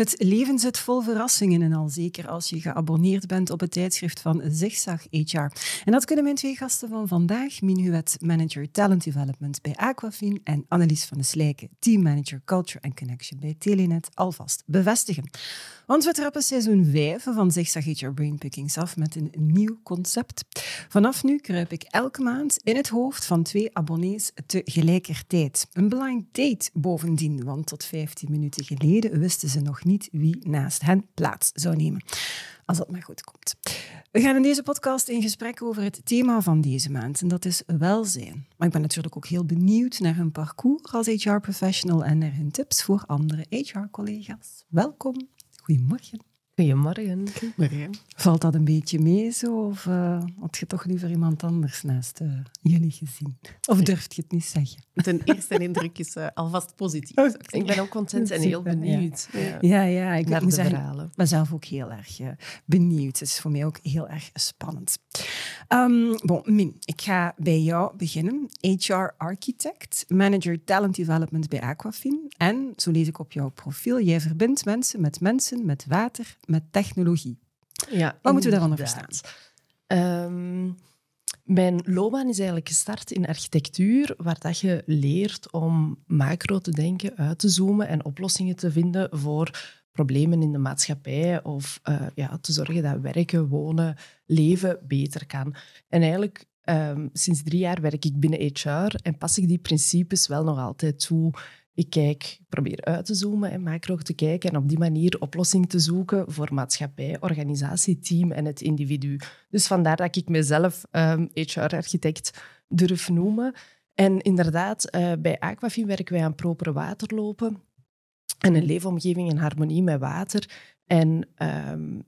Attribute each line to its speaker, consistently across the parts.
Speaker 1: Het leven zit vol verrassingen en al zeker als je geabonneerd bent op het tijdschrift van Zigzag HR. En dat kunnen mijn twee gasten van vandaag, Minuet Manager Talent Development bij Aquafin en Annelies van de Slijken, Team Manager Culture and Connection bij Telenet, alvast bevestigen. Want we trappen seizoen 5 van Zigzag HR Brainpickings af met een nieuw concept. Vanaf nu kruip ik elke maand in het hoofd van twee abonnees tegelijkertijd. Een blind date bovendien, want tot 15 minuten geleden wisten ze nog niet niet wie naast hen plaats zou nemen. Als dat maar goed komt. We gaan in deze podcast in gesprek over het thema van deze maand en dat is welzijn. Maar ik ben natuurlijk ook heel benieuwd naar hun parcours als HR-professional en naar hun tips voor andere HR-collega's. Welkom,
Speaker 2: goedemorgen.
Speaker 1: Goedemorgen. Valt dat een beetje mee zo? Of eh, had je toch liever iemand anders naast eh, jullie gezien? Of durft je het niet zeggen?
Speaker 2: Ten eerste indruk is eh, alvast positief. Ik ben ook content en heel benieuwd. Ja, ja, ja ik ben zeggen,
Speaker 1: zelf ook heel erg benieuwd. Het is voor mij ook heel erg spannend. Um, bon, min, ik ga bij jou beginnen. HR Architect, Manager Talent Development bij Aquafin. En, zo lees ik op jouw profiel, jij verbindt mensen met mensen, met water, met technologie.
Speaker 3: Ja, Wat moeten we daarvan verstaan?
Speaker 1: Ehm,
Speaker 3: mijn loopbaan is eigenlijk gestart in architectuur, waar dat je leert om macro te denken, uit te zoomen en oplossingen te vinden voor problemen in de maatschappij of eh, ja, te zorgen dat werken, wonen, leven beter kan. En eigenlijk ehm, sinds drie jaar werk ik binnen HR en pas ik die principes wel nog altijd toe ik kijk, probeer uit te zoomen en macro te kijken en op die manier oplossing te zoeken voor maatschappij, organisatie, team en het individu. Dus vandaar dat ik mezelf um, ehm, HR-architect durf noemen. En inderdaad, eh, bij Aquafin werken wij aan proper waterlopen en een leefomgeving in harmonie met water. En ehm,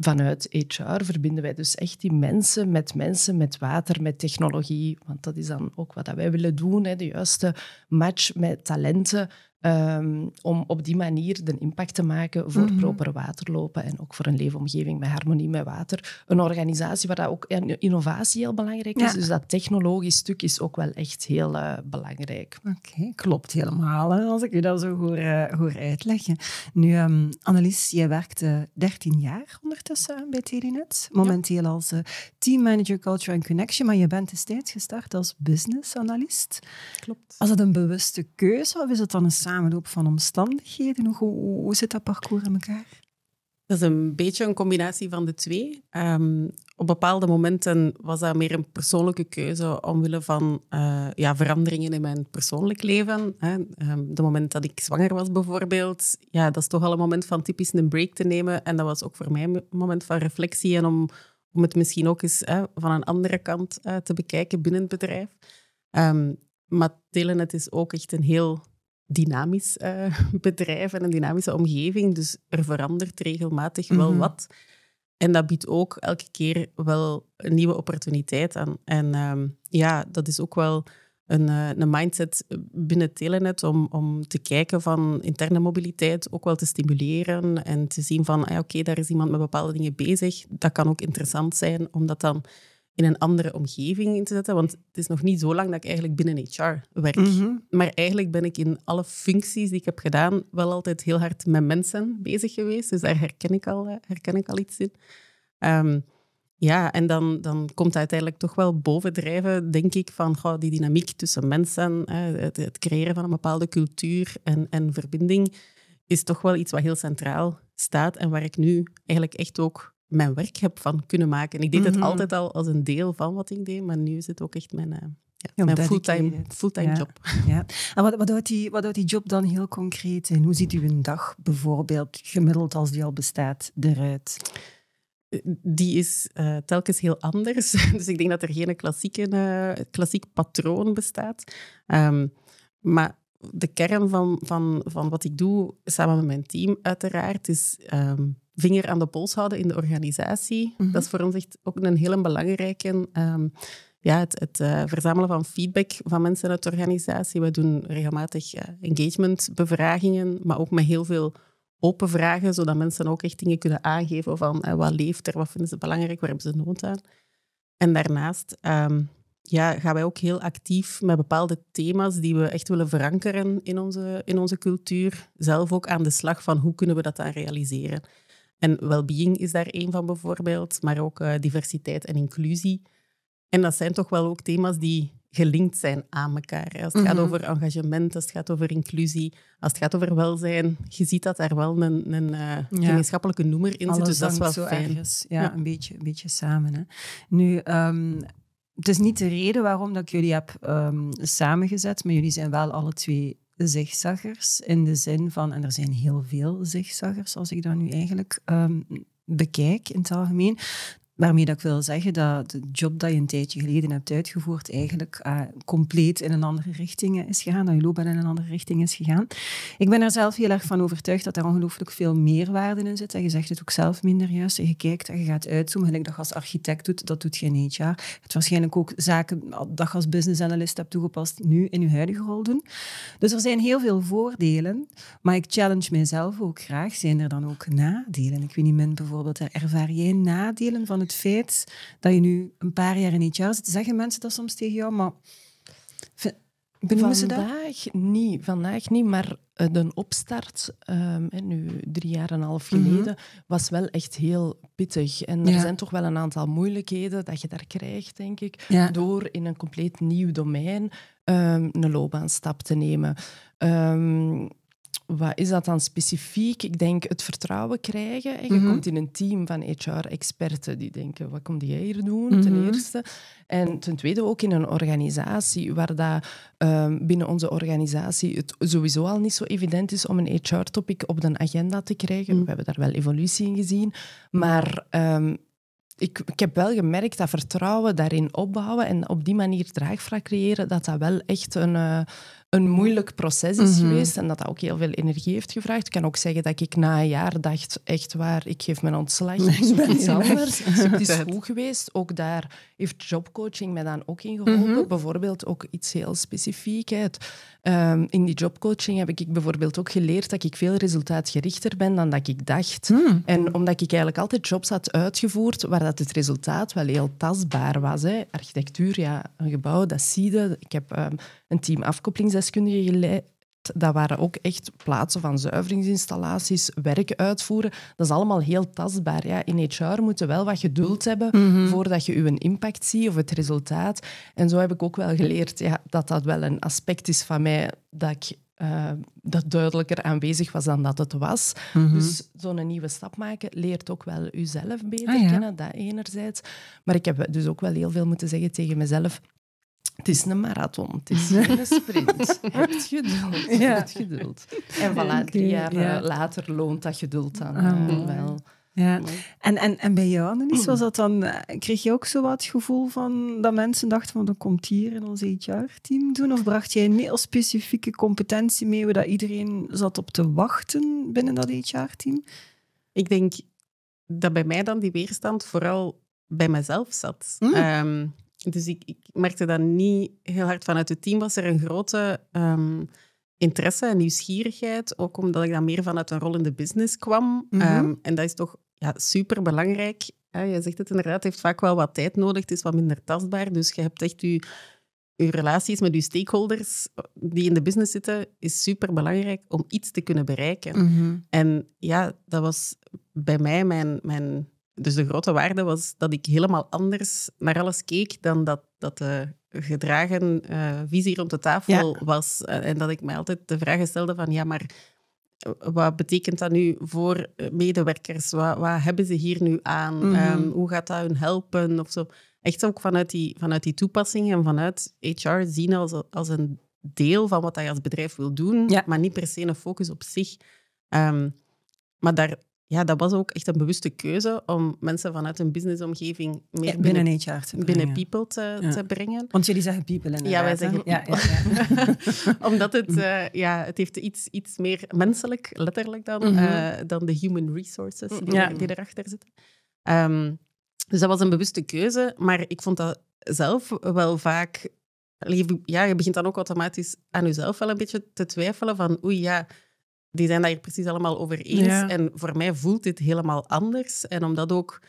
Speaker 3: vanuit HR verbinden wij dus echt die mensen met mensen, met water, met technologie. Want dat is dan ook wat wij willen doen, hè, de juiste match met talenten Ehm, om op die manier de impact te maken voor mhm. proper waterlopen en ook voor een leefomgeving met harmonie met water. Een organisatie waar dat ook innovatie heel belangrijk is. Dus dat
Speaker 1: technologisch stuk is ook wel echt heel
Speaker 3: eh, belangrijk.
Speaker 1: Oké, klopt helemaal als ik u dat zo hoor, eh, hoor uitleggen. Nu, um, Annelies, jij werkte 13 jaar ondertussen bij Telinet. Momenteel als eh, team manager Culture and Connection, maar je bent destijds gestart als business analyst. Klopt. Was dat een bewuste keuze of is het dan een samenloop van omstandigheden? Hoe, hoe, zit dat parcours in elkaar?
Speaker 2: Dat is een beetje een combinatie van de twee. Ehm, op bepaalde momenten was dat meer een persoonlijke keuze omwille van eh, ja, veranderingen in mijn persoonlijk leven. Hè. Ehm, de moment dat ik zwanger was bijvoorbeeld, ja, dat is toch al een moment van typisch een break te nemen. En dat was ook voor mij een moment van reflectie en om, om het misschien ook eens hè, van een andere kant eh, te bekijken binnen het bedrijf. Um, maar Telenet is ook echt een heel dynamisch uh, bedrijf en een dynamische omgeving. Dus er verandert regelmatig wel mhm. wat. En dat biedt ook elke keer wel een nieuwe opportuniteit aan. En ehm, ja, dat is ook wel een, eh, een mindset binnen Telenet om, om te kijken van interne mobiliteit ook wel te stimuleren en te zien van, ah oké, daar is iemand met bepaalde dingen bezig. Dat kan ook interessant zijn omdat dan in een andere omgeving in te zetten. Want het is nog niet zo lang dat ik eigenlijk binnen HR werk. Mhm. Maar eigenlijk ben ik in alle functies die ik heb gedaan wel altijd heel hard met mensen bezig geweest. Dus daar herken ik al, eh, herken ik al iets in. Ehm, ja, en dan, dan komt uiteindelijk toch wel bovendrijven, denk ik, van goh, die dynamiek tussen mensen, eh, het, het, creëren van een bepaalde cultuur en, en verbinding, is toch wel iets wat heel centraal staat en waar ik nu eigenlijk echt ook mijn werk heb van kunnen maken. ik deed het mhm. altijd al als een deel van wat ik deed, maar nu is het ook echt mijn, eh, ja, mijn fulltime, fulltime job. Ja. En wat,
Speaker 1: wat, houdt die, wat houdt die job dan heel concreet in? Hoe ziet u een dag bijvoorbeeld, gemiddeld als die al
Speaker 2: bestaat, eruit? Die is eh, telkens heel anders. Dus ik denk dat er geen klassieke, eh, klassiek patroon bestaat. Ehm, maar de kern van, van, van wat ik doe, samen met mijn team uiteraard, is ehm, vinger aan de pols houden in de organisatie. Mhm. Dat is voor ons echt ook een heel belangrijke. Ehm, ja, het, het eh, verzamelen van feedback van mensen uit de organisatie. We doen regelmatig eh, engagementbevragingen, maar ook met heel veel open vragen, zodat mensen ook echt dingen kunnen aangeven van eh, wat leeft er, wat vinden ze belangrijk, waar hebben ze nood aan. En daarnaast ehm, ja, gaan wij ook heel actief met bepaalde thema's die we echt willen verankeren in onze, in onze cultuur, zelf ook aan de slag van hoe kunnen we dat dan realiseren. En well-being is daar één van bijvoorbeeld, maar ook eh, diversiteit en inclusie. En dat zijn toch wel ook thema's die gelinkt zijn aan elkaar. Als het gaat mhm. over engagement, als het gaat over inclusie, als het gaat over welzijn, je ziet dat daar wel een, een eh, gemeenschappelijke noemer in zit. Dus dat is wel fijn. Ergens. Ja, Een,
Speaker 1: beetje, een beetje
Speaker 2: samen. Hè. Nu, ehm,
Speaker 1: het is niet de reden waarom dat ik jullie heb ehm, samengezet, maar jullie zijn wel alle twee zigzaggers in de zin van, en er zijn heel veel zigzaggers als ik dat nu eigenlijk ehm, bekijk in het algemeen, Waarmee dat ik wil zeggen dat de job dat je een tijdje geleden hebt uitgevoerd eigenlijk eh, compleet in een andere richting is gegaan, dat je loopbaan in een andere richting is gegaan. Ik ben er zelf heel erg van overtuigd dat er ongelooflijk veel meerwaarde in zit. En je zegt het ook zelf minder juist. En je kijkt en je gaat uitzoomen. En dat je als architect doet, dat doet je in één jaar. Het waarschijnlijk ook zaken dat je als business analyst hebt toegepast, nu in je huidige rol doen. Dus er zijn heel veel voordelen, maar ik challenge mezelf ook graag. Zijn er dan ook nadelen? Ik weet niet, men bijvoorbeeld, ervaar jij nadelen van het het feit dat je nu een paar jaar in iets jaar zit. Zeggen mensen dat soms tegen jou, maar benoemen ze dat?
Speaker 3: Vandaag niet, vandaag niet maar eh, de opstart, ehm, nu drie jaar en een half mhm. geleden, was wel echt heel pittig. En er zijn toch wel een aantal moeilijkheden dat je daar krijgt, denk ik, door in een compleet nieuw domein um, een loopbaanstap te nemen. Ehm, wat is dat dan specifiek? Ik denk het vertrouwen krijgen. En je mhm. komt in een team van HR-experten die denken, wat kom jij hier doen, mhm. ten eerste. En ten tweede ook in een organisatie waar dat, ehm, binnen onze organisatie het sowieso al niet zo evident is om een HR-topic op de agenda te krijgen. Mhm. We hebben daar wel evolutie in gezien. Maar ehm, ik, ik, heb wel gemerkt dat vertrouwen daarin opbouwen en op die manier draagvlak creëren, dat dat wel echt een, eh, een moeilijk proces is mhm. geweest en dat dat ook heel veel energie heeft gevraagd. Ik kan ook zeggen dat ik na een jaar dacht, echt waar, ik geef mijn ontslag, nee, iets anders. Dus het is goed geweest. Ook daar heeft jobcoaching mij dan ook in geholpen. Mhm. Bijvoorbeeld ook iets heel specifiek. Um, in die jobcoaching heb ik bijvoorbeeld ook geleerd dat ik veel resultaatgerichter ben dan dat ik dacht. Hmm. En omdat ik eigenlijk altijd jobs had uitgevoerd waar dat het resultaat wel heel tastbaar was. Hè. Architectuur, ja, een gebouw, dat zie je. Ik heb um, een team afkoppelings deskundigen geleid. Dat waren ook echt plaatsen van zuiveringsinstallaties, werk uitvoeren. Dat is allemaal heel tastbaar. Ja. In HR moeten wel wat geduld hebben mhm. voordat je uw impact ziet of het resultaat. En zo heb ik ook wel geleerd ja, dat dat wel een aspect is van mij dat ik eh, dat duidelijker aanwezig was dan dat het was. Mhm. Dus zo'n nieuwe stap maken leert ook wel uzelf beter ah, kennen, dat enerzijds. Maar ik heb dus ook wel heel veel moeten zeggen tegen mezelf. Het is een marathon, het is een sprint. heb geduld, ja. geduld. En voilà, drie jaar eh, later loont dat geduld dan ah, eh, wel.
Speaker 1: Ja. En, en, en bij jou, Annelies, was dat dan, eh, kreeg je ook zo wat gevoel van dat mensen dachten van dat komt hier in ons HR-team doen? Of bracht jij een heel specifieke
Speaker 2: competentie mee waar iedereen zat op te wachten binnen dat HR-team? Ik denk dat bij mij dan die weerstand vooral bij mezelf zat. Hm? Ehm, dus ik, ik, merkte dat niet heel hard vanuit het team. Was er een grote ehm, interesse en nieuwsgierigheid. Ook omdat ik dan meer vanuit een rol in de business kwam. Mhm. Ehm, en dat is toch ja, super belangrijk. je zegt het inderdaad, het heeft vaak wel wat tijd nodig. Het is wat minder tastbaar. Dus je hebt echt je, relaties met je stakeholders die in de business zitten, is super belangrijk om iets te kunnen bereiken. Mhm. En ja, dat was bij mij mijn, mijn dus de grote waarde was dat ik helemaal anders naar alles keek dan dat, dat de gedragen uh, visie rond de tafel was. Eh, en dat ik mij altijd de vragen stelde van, ja, maar eh, wat betekent dat nu voor medewerkers? Wat, wat hebben ze hier nu aan? Mhm. Ehm, hoe gaat dat hun helpen? Of zo. Echt ook vanuit die, vanuit die toepassing en vanuit HR zien als, als een deel van wat je als bedrijf wil doen, maar niet per se een focus op zich. Ehm, maar daar, ja, dat was ook echt een bewuste keuze om mensen vanuit een businessomgeving meer binnen, HR binnen people te, te,
Speaker 1: brengen. Want jullie zeggen people inderdaad. Ja, wij zeggen
Speaker 2: ja, Omdat het, eh, ja, het heeft iets, iets meer menselijk, letterlijk dan, mhm. eh, dan de human resources die, erachter zitten. Ehm, dus dat was een bewuste keuze, maar ik vond dat zelf wel vaak... Ja, je begint dan ook automatisch aan jezelf wel een beetje te twijfelen van oei, ja die zijn daar precies allemaal over eens. En voor mij voelt dit helemaal anders. En om dat ook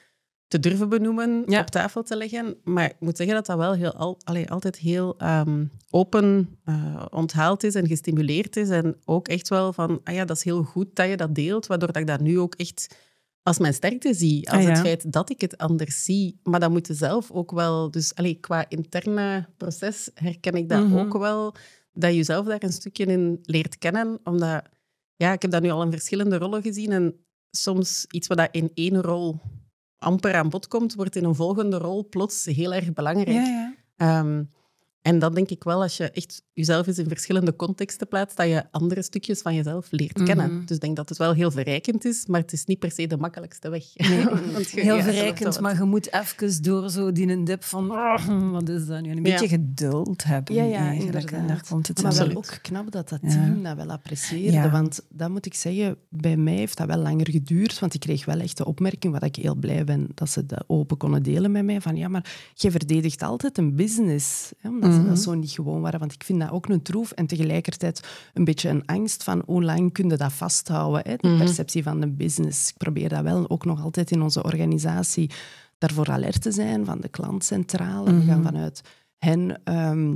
Speaker 2: te durven benoemen, op tafel te leggen. Maar ik moet zeggen dat dat wel heel al, allee, altijd heel ehm, open eh, onthaald is en gestimuleerd is. En ook echt wel van, ah ja, dat is heel goed dat je dat deelt, waardoor dat ik dat nu ook echt als mijn sterkte zie. Als ah, het feit dat ik het anders zie. Maar dat moet je zelf ook wel... Dus allee, qua interne proces herken ik dat mhm. ook wel. Dat je jezelf daar een stukje in leert kennen, omdat ja, ik heb dat nu al in verschillende rollen gezien. En soms iets wat in één rol amper aan bod komt, wordt in een volgende rol plots heel erg belangrijk. Ja, ja. Ehm, en dat denk ik wel, als je echt jezelf is in verschillende contexten plaatst, dat je andere stukjes van jezelf leert mhm. kennen. Dus ik denk dat het wel heel verrijkend is, maar het is niet per se de makkelijkste weg. heel verrijkend,
Speaker 1: maar je moet even door zo die een dip van oh, wat is dat nu? Een beetje geduld hebben. Ja, ja eigenlijk. En daar komt het maar wel ook knap
Speaker 3: dat dat team dat wel apprecieerde. Want dat moet ik zeggen, bij mij heeft dat wel langer geduurd, want ik kreeg wel echt de opmerking, wat ik heel blij ben dat ze dat open konden delen met mij, van ja, maar je verdedigt altijd een business. omdat ze mhm. dat zo niet gewoon waren, want ik vind dat ook een troef en tegelijkertijd een beetje een angst van hoe lang kun je dat vasthouden, hè? de mhm. perceptie van de business. Ik probeer dat wel ook nog altijd in onze organisatie daarvoor alert te zijn, van de klant centraal. we gaan mhm. vanuit hen... Ehm,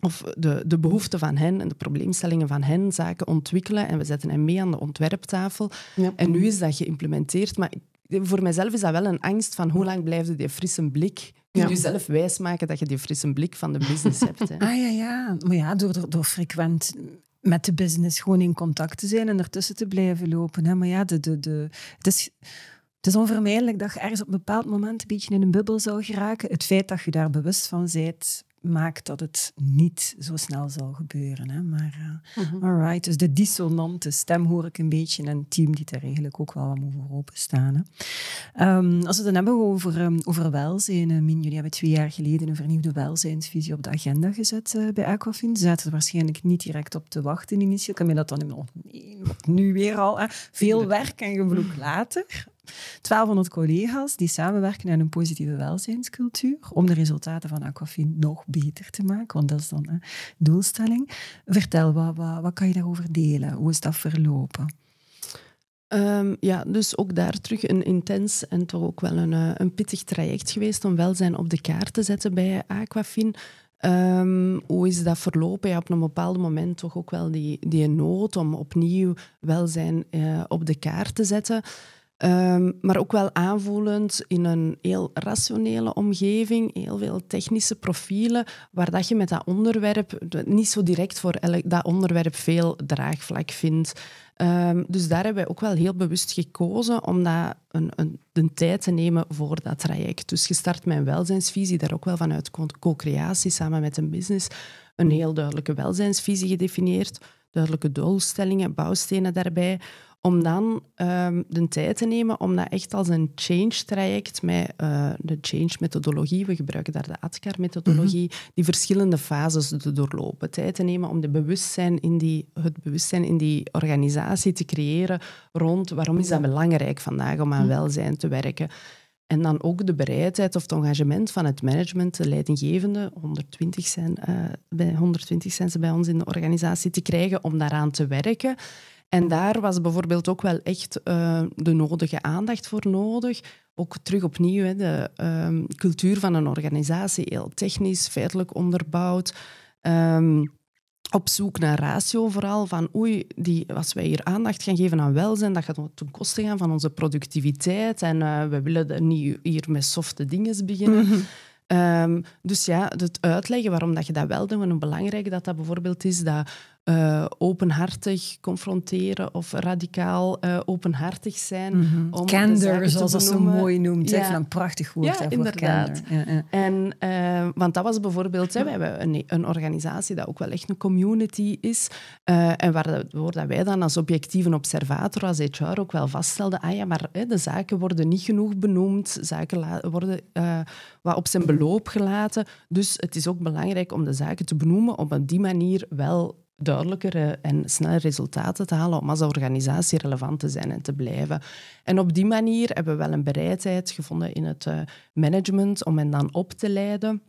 Speaker 3: of de, de behoeften van hen en de probleemstellingen van hen, zaken ontwikkelen en we zetten hen mee aan de ontwerptafel. En nu is dat geïmplementeerd, maar ik voor mezelf is dat wel een angst van hoe lang blijft die frisse blik ja. Je zelf wijsmaken dat je die frisse blik van de business hebt. Hè. Ah
Speaker 1: ja, ja. Maar ja, door, door frequent met de business gewoon in contact te zijn en ertussen te blijven lopen. Hè. Maar ja, de, de, de, het, is, het is onvermijdelijk dat je ergens op een bepaald moment een beetje in een bubbel zou geraken. Het feit dat je daar bewust van bent, maakt dat het niet zo snel zal gebeuren. Hè? Maar uh, dus de dissonante stem hoor ik een beetje in een team die daar eigenlijk ook wel wat moet voor openstaan. Hè? Ehm, als we het dan hebben over, ehm, over welzijn, uh, Min, jullie hebben twee jaar geleden een vernieuwde welzijnsvisie op de agenda gezet eh, bij Aquafin. Zaten er waarschijnlijk niet direct op te wachten initieel. Kan je dat dan nu weer al? Hè? Veel werk en gevloek later. 1200 collega's die samenwerken aan een positieve welzijnscultuur om de resultaten van Aquafin nog beter te maken, want dat is dan een doelstelling. Vertel, wat, wat, wat kan je daarover delen? Hoe is dat verlopen? Ehm, ja, dus ook daar
Speaker 3: terug een intens en toch ook wel een, eh, een pittig traject geweest om welzijn op de kaart te zetten bij Aquafin. Ehm, hoe is dat verlopen? Ja, op een bepaald moment toch ook wel die, die nood om opnieuw welzijn eh, op de kaart te zetten. Ehm, maar ook wel aanvoelend in een heel rationele omgeving, heel veel technische profielen, waar dat je met dat onderwerp niet zo direct voor dat onderwerp veel draagvlak vindt. Ehm, dus daar hebben wij ook wel heel bewust gekozen om dat een, een, de tijd te nemen voor dat traject. Dus gestart mijn welzijnsvisie, daar ook wel vanuit co-creatie samen met een business, een heel duidelijke welzijnsvisie gedefinieerd, duidelijke doelstellingen, bouwstenen daarbij om dan ehm, de tijd te nemen om dat echt als een change-traject met eh, de change-methodologie, we gebruiken daar de ADKAR-methodologie, mhm. die verschillende fases te doorlopen. Tijd te nemen om de bewustzijn in die, het bewustzijn in die organisatie te creëren rond waarom is dat belangrijk vandaag om aan mhm. welzijn te werken. En dan ook de bereidheid of het engagement van het management, de leidinggevende, 120 zijn, eh, bij 120 zijn ze bij ons in de organisatie, te krijgen om daaraan te werken. En daar was bijvoorbeeld ook wel echt eh, de nodige aandacht voor nodig. Ook terug opnieuw, hè, de ehm, cultuur van een organisatie, heel technisch, feitelijk onderbouwd. Ehm, op zoek naar ratio vooral, van oei, die, als wij hier aandacht gaan geven aan welzijn, dat gaat ten koste gaan van onze productiviteit en eh, we willen er niet hier met softe dingen beginnen. Mhm. Ehm, dus ja, het uitleggen waarom dat je dat wel doet en hoe belangrijk dat dat bijvoorbeeld is, dat eh, openhartig confronteren of radicaal eh, openhartig zijn. Mhm. om zoals dat zo mooi noemt. Ja. een prachtig
Speaker 1: woord ja, inderdaad. Ja, ja.
Speaker 3: En, eh, want dat was bijvoorbeeld, hè, we hebben een, organisatie dat ook wel echt een community is en waar, waar wij dan als objectieve observator, als HR ook wel vaststelden, ah ja, maar hè, de zaken worden niet genoeg benoemd, zaken worden wat op zijn beloop gelaten. Dus het is ook belangrijk om de zaken te benoemen, om op die manier wel duidelijker en sneller resultaten te halen om als organisatie relevant te zijn en te blijven. En op die manier hebben we wel een bereidheid gevonden in het eh, management om hen dan op te leiden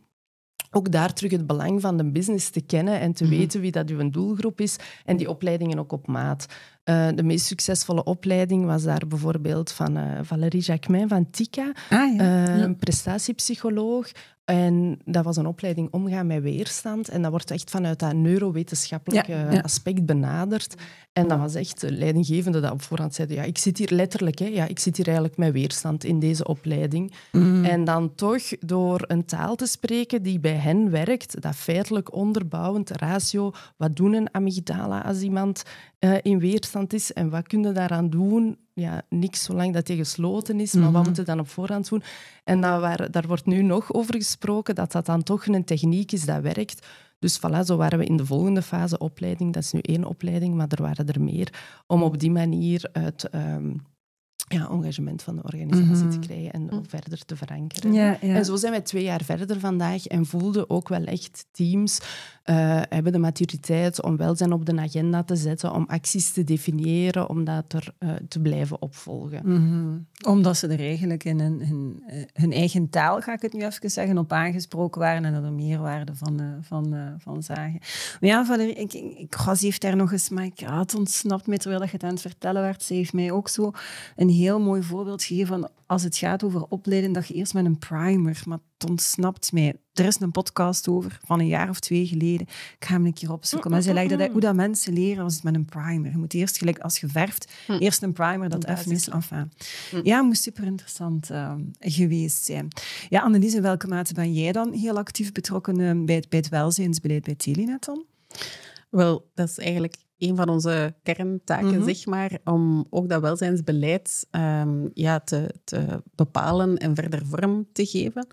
Speaker 3: ook daar terug het belang van de business te kennen en te mhm. weten wie dat uw doelgroep is en die opleidingen ook op maat eh, de meest succesvolle opleiding was daar bijvoorbeeld van uh, Valérie Jacquemin van TICA,
Speaker 1: ah, eh, een
Speaker 3: prestatiepsycholoog. En dat was een opleiding omgaan met weerstand. En dat wordt echt vanuit dat neurowetenschappelijke aspect benaderd. En dat was echt de leidinggevende dat op voorhand zei, ja, ik zit hier letterlijk, hè, ja, ik zit hier eigenlijk met weerstand in deze opleiding. Mm. En dan toch door een taal te spreken die bij hen werkt, dat feitelijk onderbouwend ratio, wat doen een amygdala als iemand in weerstand is en wat kunnen we daaraan doen? Ja, niks zolang dat je gesloten is, maar wat mhm. moeten we dan op voorhand doen? En dat daar wordt nu nog over gesproken dat dat dan toch een techniek is dat werkt. Dus voilà, zo waren we in de volgende fase opleiding. Dat is nu één opleiding, maar er waren er meer. Om op die manier het ehm, ja, engagement van de organisatie mhm. te krijgen en mm. verder te verankeren. En zo zijn we twee jaar verder vandaag en voelden ook wel echt teams uh, hebben de maturiteit om welzijn op de agenda
Speaker 1: te zetten, om acties te definiëren, om dat er, eh, te blijven opvolgen. Mm Omdat ze er eigenlijk in hun, eh, hun, eigen taal, ga ik het nu even zeggen, op aangesproken waren en er meerwaarde van, van, van zagen. Maar ja, Valerie, ik, ik, was heeft daar nog eens, maar ik had ontsnapt met terwijl je het aan het vertellen werd. Ze heeft mij ook zo een heel mooi voorbeeld gegeven van als het gaat over opleiden, dat je eerst met een primer, maar het ontsnapt mij. Er is een podcast over van een jaar of twee geleden. Ik ga hem een keer opzoeken. Maar ze legde dat hoe dat mensen leren als het met een primer. Je moet eerst gelijk als je verft, hm. eerst een primer dat even is. Enfin. Hm. Ja, moest super interessant ehm, geweest zijn. Ja, Annelies, in welke mate ben jij dan heel actief
Speaker 2: betrokken ehm, bij, het, bij het welzijnsbeleid bij Telinet dan? Wel, dat is eigenlijk een van onze kerntaken, mhm. zeg maar, om ook dat welzijnsbeleid ehm, ja, te, te, bepalen en verder vorm te geven.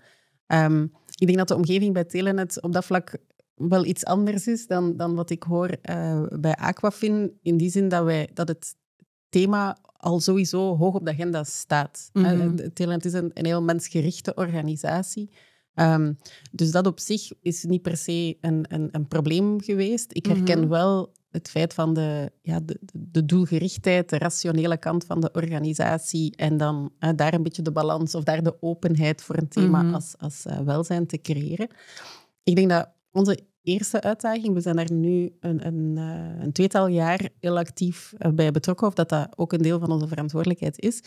Speaker 2: Ehm, ik denk dat de omgeving bij Telenet op dat vlak wel iets anders is dan, dan wat ik hoor eh, bij Aquafin. In die zin dat, wij, dat het thema al sowieso hoog op de agenda staat. Mm Telenet is een, een heel mensgerichte organisatie. Ehm, dus dat op zich is niet per se een, een, een probleem geweest. Ik mhm. herken wel het feit van de, ja, de, de, doelgerichtheid, de rationele kant van de organisatie en dan eh, daar een beetje de balans of daar de openheid voor een thema mhm. als, als eh, welzijn te creëren. Ik denk dat onze eerste uitdaging, we zijn daar nu een, een, eh, een tweetal jaar heel actief bij betrokken, of dat dat ook een deel van onze verantwoordelijkheid is.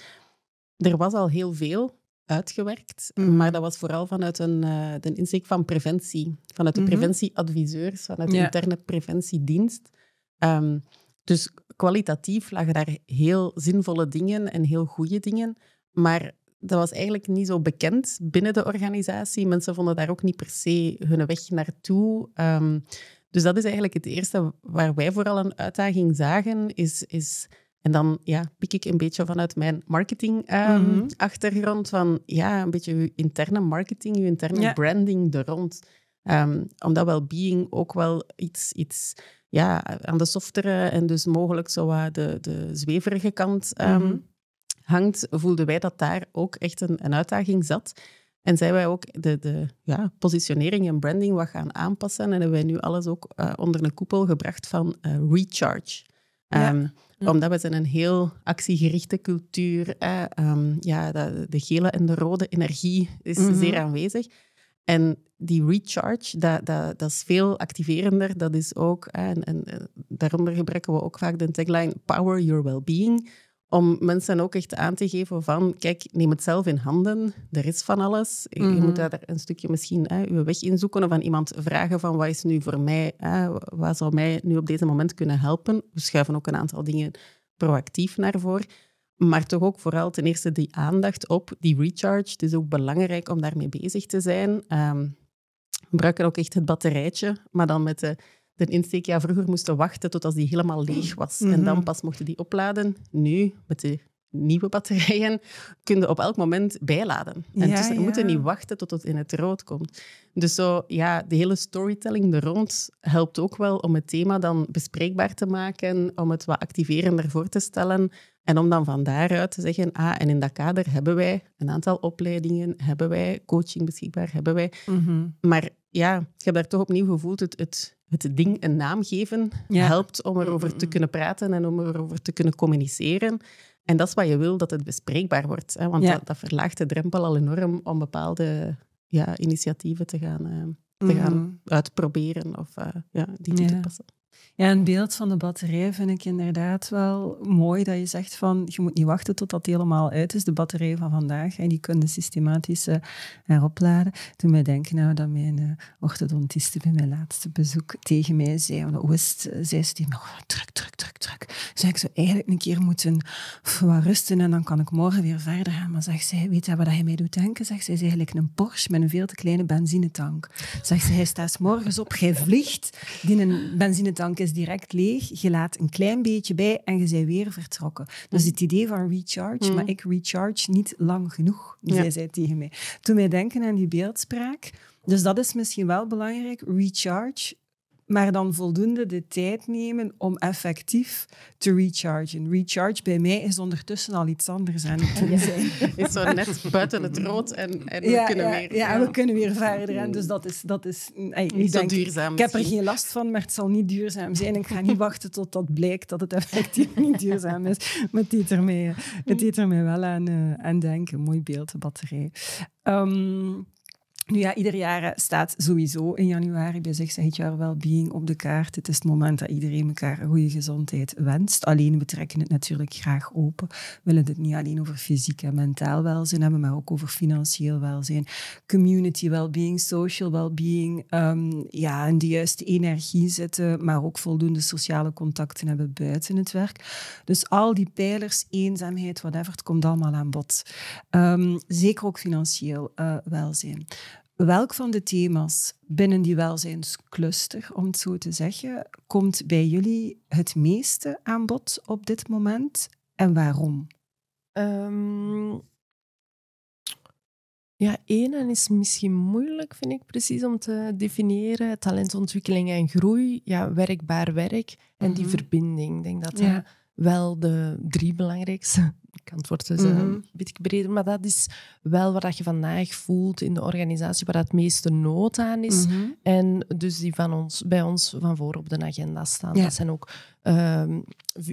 Speaker 2: Er was al heel veel uitgewerkt. Mhm. Maar dat was vooral vanuit een, uh, de insteek van preventie. Vanuit de mm -hmm. preventieadviseurs, vanuit de interne preventiedienst. Ehm, dus kwalitatief lagen daar heel zinvolle dingen en heel goede dingen. Maar dat was eigenlijk niet zo bekend binnen de organisatie. Mensen vonden daar ook niet per se hun weg naartoe. Um, dus dat is eigenlijk het eerste waar wij vooral een uitdaging zagen. Is, is, en dan ja, pik ik een beetje vanuit mijn marketing-achtergrond. Ehm, mhm. Van ja, een beetje uw interne marketing, uw interne branding er rond. Um, omdat wel being ook wel iets, iets ja, aan de softere en dus mogelijk zo waar de, de zweverige kant ehm, mhm. hangt, voelden wij dat daar ook echt een, een uitdaging zat. En zijn wij ook de, de ja, positionering en branding wat gaan aanpassen. En hebben wij nu alles ook eh, onder een koepel gebracht van eh, recharge. Ehm, omdat we zijn een heel actiegerichte cultuur. Eh, ja, de, gele en de rode energie is mhm. zeer aanwezig. En die recharge, dat, dat, dat, is veel activerender. Dat is ook, en, en, daaronder gebruiken we ook vaak de tagline Power Your Wellbeing. Om mensen ook echt aan te geven van, kijk, neem het zelf in handen. Er is van alles. Je mhm. moet daar een stukje misschien hè, je weg in zoeken of aan iemand vragen van, wat is nu voor mij, hè, wat zou mij nu op deze moment kunnen helpen? We schuiven ook een aantal dingen proactief naar voren. Maar toch ook vooral ten eerste die aandacht op die recharge. Het is ook belangrijk om daarmee bezig te zijn. Ehm, we gebruiken ook echt het batterijtje, maar dan met de, de insteek. Ja, vroeger moesten wachten tot als die helemaal leeg was. En dan mhm. pas mochten die opladen. Nu, met de nieuwe batterijen kunnen op elk moment bijladen. En dus we moeten niet wachten tot het in het rood komt. Dus zo, ja, de hele storytelling er rond helpt ook wel om het thema dan bespreekbaar te maken, om het wat activerender voor te stellen en om dan van daaruit te zeggen, ah, en in dat kader hebben wij een aantal opleidingen, hebben wij coaching beschikbaar, hebben wij. Mhm. Maar ja, ik heb daar toch opnieuw gevoeld, het, het het ding een naam geven helpt om erover te kunnen praten en om erover te kunnen communiceren. En dat is wat je wil, dat het bespreekbaar wordt. Hè? Want dat, dat, verlaagt de drempel al enorm om bepaalde ja, initiatieven te gaan, eh, te mhm. gaan uitproberen of eh, ja, die toe te passen.
Speaker 1: Ja, een beeld van de batterij vind ik inderdaad wel mooi. Dat je zegt van, je moet niet wachten tot dat helemaal uit is, de batterij van vandaag. En die kunnen systematisch uh, erop Toen mij denken nou, dat mijn uh, orthodontiste bij mijn laatste bezoek tegen mij zei, want hoe is het, eh, zei ze die mij, nou, oh, druk, druk, druk, druk. ik zou eigenlijk een keer moeten wat rusten en dan kan ik morgen weer verder gaan. Maar zegt zij, weet je wat hij mij doet denken? Zegt zij, is eigenlijk een Porsche met een veel te kleine benzinetank. Zegt ze, hij staat morgens op, hij vliegt, die een benzinetank is direct leeg. Je laat een klein beetje bij en je bent weer vertrokken. Dus het idee van recharge, maar mm. ik recharge niet lang genoeg, zei zij tegen mij. Toen wij denken aan die beeldspraak. Dus dat is misschien wel belangrijk. Recharge maar dan voldoende de tijd nemen om effectief te rechargen. Recharge bij mij is ondertussen al iets anders aan het zijn.
Speaker 2: Is zo net buiten het rood en, en we kunnen weer... Ja, ja, we kunnen weer verder. En dus mm. dat is...
Speaker 1: Dat is mm, niet ik zo denk, duurzaam. Ik heb er geen last van, maar het zal niet duurzaam zijn. Ik ga niet wachten tot dat blijkt dat het effectief niet duurzaam is. Maar het deed er mij, het er wel aan, uh, aan denken. Mooi beeld, de batterij. Um, nu ja, ieder jaar eh, staat sowieso in januari bij dus zich het jaar wel being op de kaart. Het is het moment dat iedereen elkaar een goede gezondheid wenst. Alleen we trekken het natuurlijk graag open. We willen het niet alleen over fysiek en mentaal welzijn hebben, maar ook over financieel welzijn, community well-being, social well-being. Ehm, ja, in de juiste energie zitten, maar ook voldoende sociale contacten hebben buiten het werk. Dus al die pijlers, eenzaamheid, whatever, het komt allemaal aan bod. Ehm, zeker ook financieel eh, welzijn. Welk van de thema's binnen die welzijnscluster, om het zo te zeggen, komt bij jullie het meeste aan bod op dit moment en waarom? Um,
Speaker 3: ja, één is misschien moeilijk, vind ik precies om te definiëren. Talentontwikkeling en groei, ja, werkbaar werk en die mhm. verbinding. Ik denk dat ja. dat eh, wel de drie belangrijkste. Ik antwoord dus, eh, mm een beetje breder, maar dat is wel wat je vandaag voelt in de organisatie, waar het meeste nood aan is. Mhm. En dus die van ons, bij ons van voor op de agenda staan. Dat zijn ook ehm,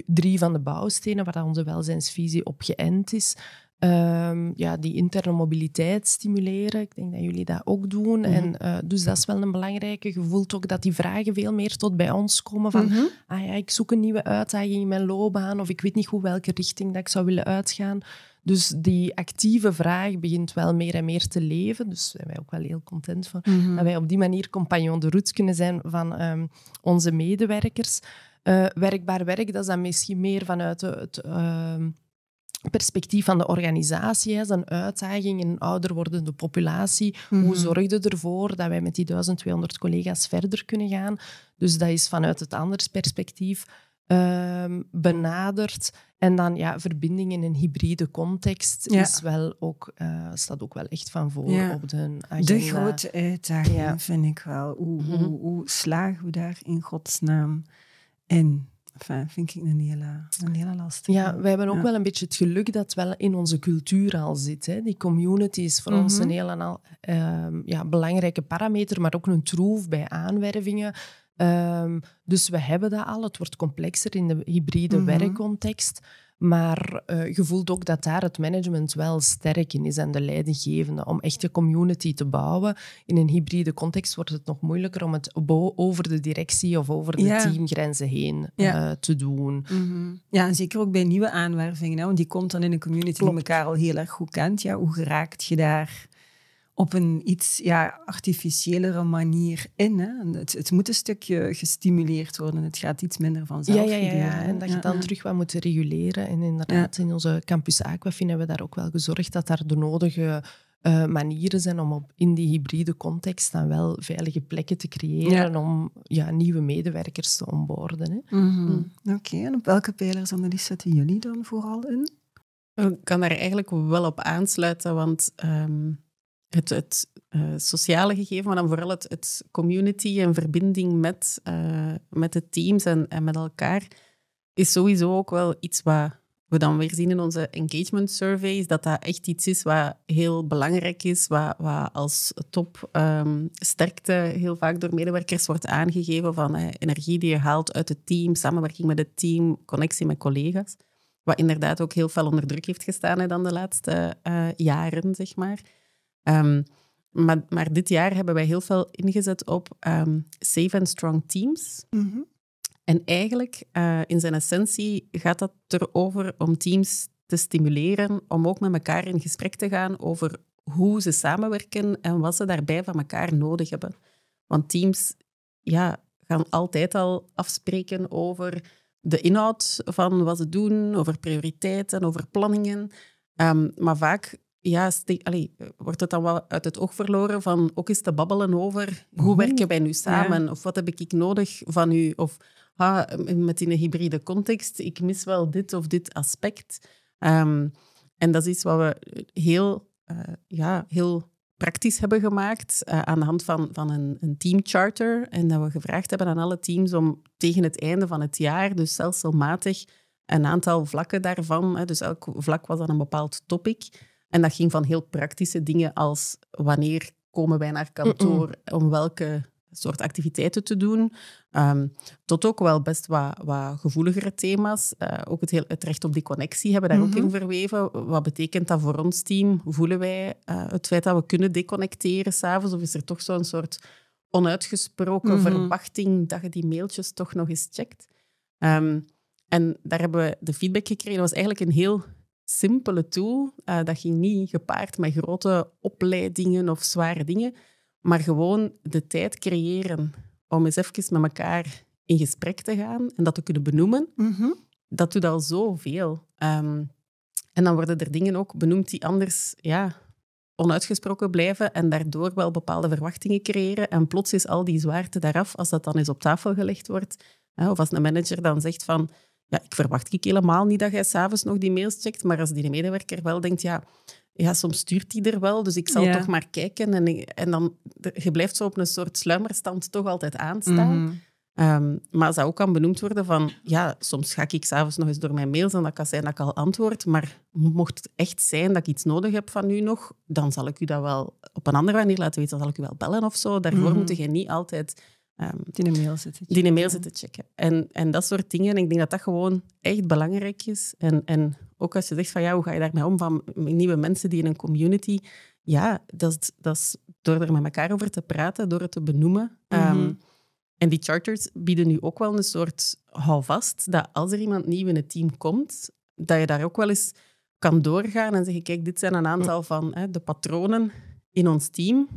Speaker 3: drie van de bouwstenen waar onze welzijnsvisie op geënt is. Ehm, ja, die interne mobiliteit stimuleren. Ik denk dat jullie dat ook doen. Mhm. en, eh, dus dat is wel een belangrijke. Je voelt ook dat die vragen veel meer tot bij ons komen van mhm. ah ja, ik zoek een nieuwe uitdaging in mijn loopbaan of ik weet niet hoe welke richting dat ik zou willen uitgaan. Dus die actieve vraag begint wel meer en meer te leven. Dus zijn wij ook wel heel content van mhm. dat wij op die manier compagnon de route kunnen zijn van ehm, onze medewerkers. Eh, werkbaar werk, dat is dan misschien meer vanuit het... Ehm, perspectief van de organisatie, is een uitdaging in een ouder wordende populatie. Hoe mhm. zorg je ervoor dat wij met die 1200 collega's verder kunnen gaan? Dus dat is vanuit het anders perspectief ehm, benaderd. En dan ja, verbinding in een hybride context is wel ook, eh, staat ook wel echt van voor op de agenda. De grote
Speaker 1: uitdaging vind ik wel. Hoe, mhm. hoe, hoe slagen we daar in godsnaam in? enfin, vind ik een hele, een hele lastige. Ja, wij hebben ook wel
Speaker 3: een beetje het geluk dat wel in onze cultuur al zit. Hè. Die community is voor ons mhm. een hele ehm, ja, belangrijke parameter, maar ook een troef bij aanwervingen. Ehm, dus we hebben dat al. Het wordt complexer in de hybride mm werkcontext. Maar uh, je voelt ook dat daar het management wel sterk in is en de leidinggevende. Om echt een community te bouwen in een hybride context wordt het nog moeilijker om het over de directie of over de teamgrenzen heen eh, te doen.
Speaker 1: Mhm. Ja, en zeker ook bij nieuwe aanwervingen. Hè, want die komt dan in een community die elkaar al heel erg goed kent. Ja, hoe geraakt je daar op een iets ja, artificiëlere manier in. Hè? Het, het, moet een stukje gestimuleerd worden. Het gaat iets minder vanzelf. Ja,
Speaker 3: en dat je dan terug wat moet reguleren. En inderdaad, in onze Campus Aquafin hebben we daar ook wel gezorgd dat daar de nodige eh, manieren zijn om op, in die hybride context dan wel veilige plekken te creëren om ja, nieuwe medewerkers te onboorden. Mhm. Mm.
Speaker 1: Oké, en op welke pijlers, Annelies, zetten jullie dan vooral in?
Speaker 2: Ik kan daar eigenlijk wel op aansluiten, want ehm, het, eh, sociale gegeven, maar dan vooral het, het community en verbinding met, eh, met de teams en, en met elkaar, is sowieso ook wel iets wat we dan weer zien in onze engagement surveys, dat dat echt iets is wat heel belangrijk is, wat, wat als topsterkte ehm, heel vaak door medewerkers wordt aangegeven van eh, energie die je haalt uit het team, samenwerking met het team, connectie met collega's. Wat inderdaad ook heel veel onder druk heeft gestaan hè, dan de laatste jaren, zeg maar. Ehm, maar, maar, dit jaar hebben wij heel veel ingezet op ehm, safe and strong teams. Mhm. En eigenlijk, uh, in zijn essentie, gaat dat erover om teams te stimuleren om ook met elkaar in gesprek te gaan over hoe ze samenwerken en wat ze daarbij van elkaar nodig hebben. Want teams ja, gaan altijd al afspreken over de inhoud van wat ze doen, over prioriteiten, over planningen. Ehm, maar vaak ja, wordt het dan wel uit het oog verloren van ook eens te babbelen over hoe mhm. werken wij nu samen? Of wat heb ik nodig van u? Of met in een hybride context, ik mis wel dit of dit aspect. Ehm, en dat is iets wat we eh, heel, eh, ja, heel praktisch hebben gemaakt eh, aan de hand van, van een, een teamcharter. En dat we gevraagd hebben aan alle teams om tegen het einde van het jaar, dus stelselmatig, een aantal vlakken daarvan, hè, dus elk vlak was dan een bepaald topic, en dat ging van heel praktische dingen als wanneer komen wij naar kantoor, om welke soort activiteiten te doen. Ehm, tot ook wel best wat, wat gevoeligere thema's. Eh, ook het, heel, het, recht op die connectie hebben we daar ook mm-hmm. in verweven. Wat betekent dat voor ons team? Voelen wij eh, het feit dat we kunnen deconnecteren s'avonds? Of is er toch zo'n soort onuitgesproken mm-hmm. verwachting dat je die mailtjes toch nog eens checkt? Ehm, en daar hebben we de feedback gekregen. Dat was eigenlijk een heel simpele tool. Eh, dat ging niet gepaard met grote opleidingen of zware dingen, maar gewoon de tijd creëren om eens even met elkaar in gesprek te gaan en dat te kunnen benoemen. Mhm. Dat doet al zoveel. Um, en dan worden er dingen ook benoemd die anders ja, onuitgesproken blijven en daardoor wel bepaalde verwachtingen creëren. En plots is al die zwaarte daaraf als dat dan eens op tafel gelegd wordt. of als een manager dan zegt van ja, ik verwacht ik helemaal niet dat jij s'avonds nog die mails checkt, maar als die medewerker wel denkt, ja, ja soms stuurt hij er wel, dus ik zal toch maar kijken. En, en dan, je blijft zo op een soort sluimerstand toch altijd aanstaan. Mm -hmm. um, maar zou ook kan benoemd worden van, ja, soms ga ik s'avonds nog eens door mijn mails en dat kan zijn dat ik al antwoord, maar mocht het echt zijn dat ik iets nodig heb van u nog, dan zal ik u dat wel op een andere manier laten weten, dan zal ik u wel bellen of zo. Daarvoor mm moet je niet altijd Um, die een mail zitten checken. mail zitten checken. En, en dat soort dingen. En ik denk dat dat gewoon echt belangrijk is. En, en ook als je zegt van ja, hoe ga je daarmee om van nieuwe mensen die in een community. Ja, dat dat is door er met elkaar over te praten, door het te benoemen. Ehm, mhm. En die charters bieden nu ook wel een soort houvast dat als er iemand nieuw in het team komt, dat je daar ook wel eens kan doorgaan en zeggen: Kijk, dit zijn een aantal van hè, de patronen in ons team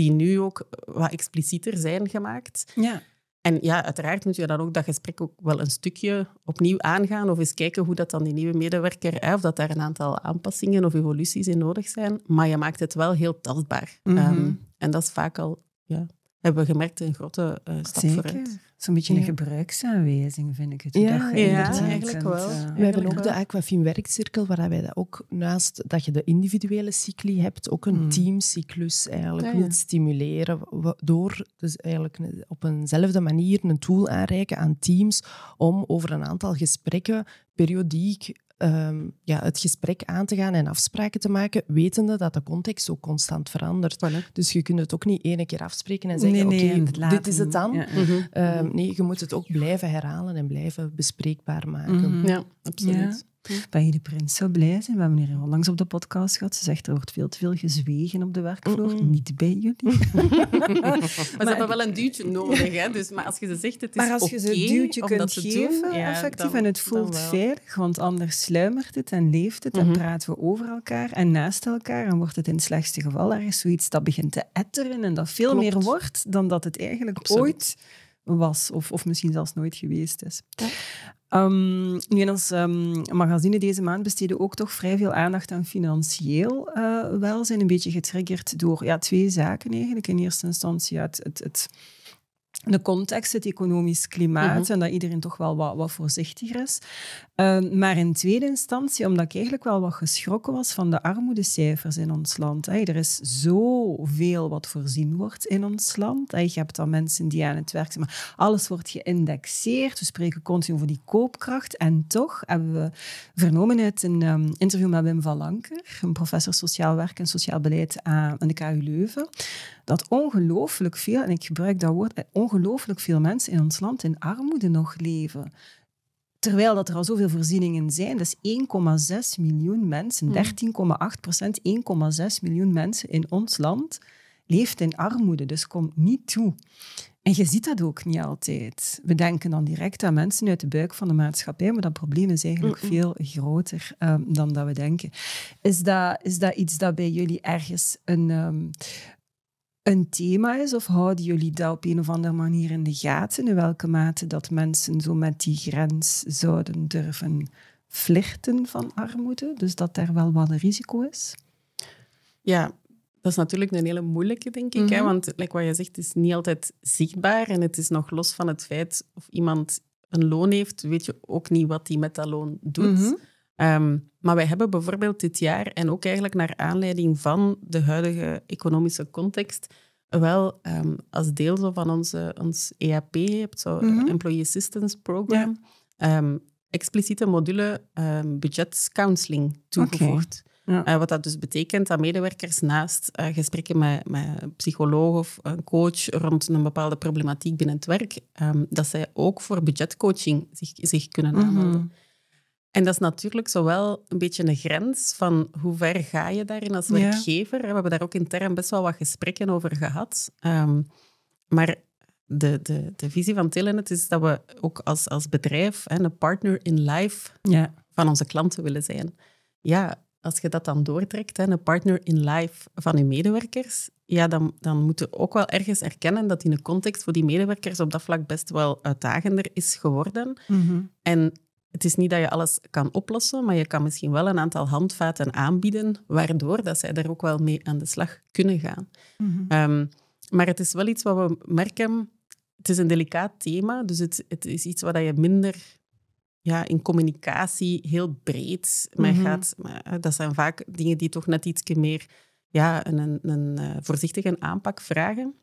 Speaker 2: die nu ook wat explicieter zijn gemaakt. Ja. En ja, uiteraard moet je dan ook dat gesprek ook wel een stukje opnieuw aangaan of eens kijken hoe dat dan die nieuwe medewerker, hè, of dat daar een aantal aanpassingen of evoluties in nodig zijn. Maar je maakt het wel heel tastbaar. Mm en dat is vaak al, ja, hebben we gemerkt, een grote uh, stap Zeker. vooruit. Zo'n beetje een
Speaker 1: gebruiksaanwijzing, vind ik het. Ja, ja eigenlijk wel. Eh, we hebben ook de
Speaker 3: Aquafin werkcirkel, waar wij dat ook naast dat je de individuele cycli hebt, ook een mm. teamcyclus eigenlijk moet ah, stimuleren door dus eigenlijk op eenzelfde manier een tool aanreiken aan teams om over een aantal gesprekken periodiek Ehm, ja, het gesprek aan te gaan en afspraken te maken, wetende dat de context ook constant verandert. Dus je kunt het ook niet ene keer afspreken en zeggen, nee, oké, dit is het dan. Mhm. Ehm, nee, je moet het ook blijven herhalen en blijven bespreekbaar
Speaker 1: maken. Mhm. Ja, absoluut. Ben ben de prins zo blij zijn. We hebben hier onlangs op de podcast gehad. Ze zegt, er wordt veel te veel gezwegen op de werkvloer. Niet bij jullie. maar, ze hebben
Speaker 2: wel een duwtje nodig. Hè? Dus, maar als je ze zegt, het is Maar als je ze een duwtje kunt geven, doen, effectief, en het voelt veilig,
Speaker 1: want anders sluimert het en leeft het en mhm. praten we over elkaar en naast elkaar en wordt het in het slechtste geval ergens zoiets dat begint te etteren en dat veel meer wordt dan dat het eigenlijk ooit was of, of misschien zelfs nooit geweest is. Um, nu, in ons ehm, magazine deze maand besteden ook toch vrij veel aandacht aan financieel uh, welzijn. Een beetje getriggerd door ja, twee zaken eigenlijk. In eerste instantie het, het de context, het economisch klimaat, mhm. en dat iedereen toch wel wat, wat voorzichtiger is. Ehm, maar in tweede instantie, omdat ik eigenlijk wel wat geschrokken was van de armoedecijfers in ons land. Hey, er is zoveel wat voorzien wordt in ons land. Hey, je hebt dan mensen die aan het werk zijn, maar alles wordt geïndexeerd. We spreken continu over die koopkracht. En toch hebben we vernomen uit een ehm, interview met Wim van Lanker, een professor sociaal werk en sociaal beleid aan de KU Leuven, dat ongelooflijk veel, en ik gebruik dat woord, eh, ongelooflijk veel mensen in ons land in armoede nog leven. Terwijl dat er al zoveel voorzieningen zijn, dus is 1,6 miljoen mensen, 13,8 hmm. procent, 1,6 miljoen mensen in ons land leeft in armoede, dus komt niet toe. En je ziet dat ook niet altijd. We denken dan direct aan mensen uit de buik van de maatschappij, maar dat probleem is eigenlijk veel groter ehm, dan dat we denken. Is dat, is dat iets dat bij jullie ergens een, ehm, een thema is? Of houden jullie dat op een of andere manier in de gaten? In welke mate dat mensen zo met die grens zouden durven flirten van armoede? Dus dat daar wel wat een risico is?
Speaker 2: Ja, dat is natuurlijk een hele moeilijke, denk ik. hè? Mhm. Want wat je zegt, het is niet altijd zichtbaar. En het is nog los van het feit of iemand een loon heeft, weet je ook niet wat hij met dat loon doet. Mhm. Ehm, maar wij hebben bijvoorbeeld dit jaar, en ook eigenlijk naar aanleiding van de huidige economische context, wel ehm, als deel zo van onze, ons EAP, zo, eh, mhm. Employee Assistance Program, ja. Ehm, expliciete module um, ehm, budgetcounseling toegevoegd. Eh, wat dat dus betekent dat medewerkers naast eh, gesprekken met, met, een psycholoog of een coach rond een bepaalde problematiek binnen het werk, dat zij ook voor budgetcoaching zich, zich kunnen aanmelden. Mhm. En dat is natuurlijk zowel een beetje een grens van hoe ver ga je daarin als werkgever. We hebben daar ook intern best wel wat gesprekken over gehad. Ehm, maar de, de, de visie van Telenet is dat we ook als, als bedrijf hè, een partner in life van onze klanten willen zijn. Ja, als je dat dan doortrekt, hè, een partner in life van je medewerkers, ja, dan, dan moeten we ook wel ergens erkennen dat in de context voor die medewerkers op dat vlak best wel uitdagender is geworden. Mhm. En het is niet dat je alles kan oplossen, maar je kan misschien wel een aantal handvaten aanbieden, waardoor dat zij daar ook wel mee aan de slag kunnen gaan. Mhm. Ehm, maar het is wel iets wat we merken. Het is een delicaat thema, dus het, het is iets wat je minder ja, in communicatie heel breed mee mhm. gaat. Maar eh, dat zijn vaak dingen die toch net iets meer ja, een, een, een eh, voorzichtige aanpak vragen.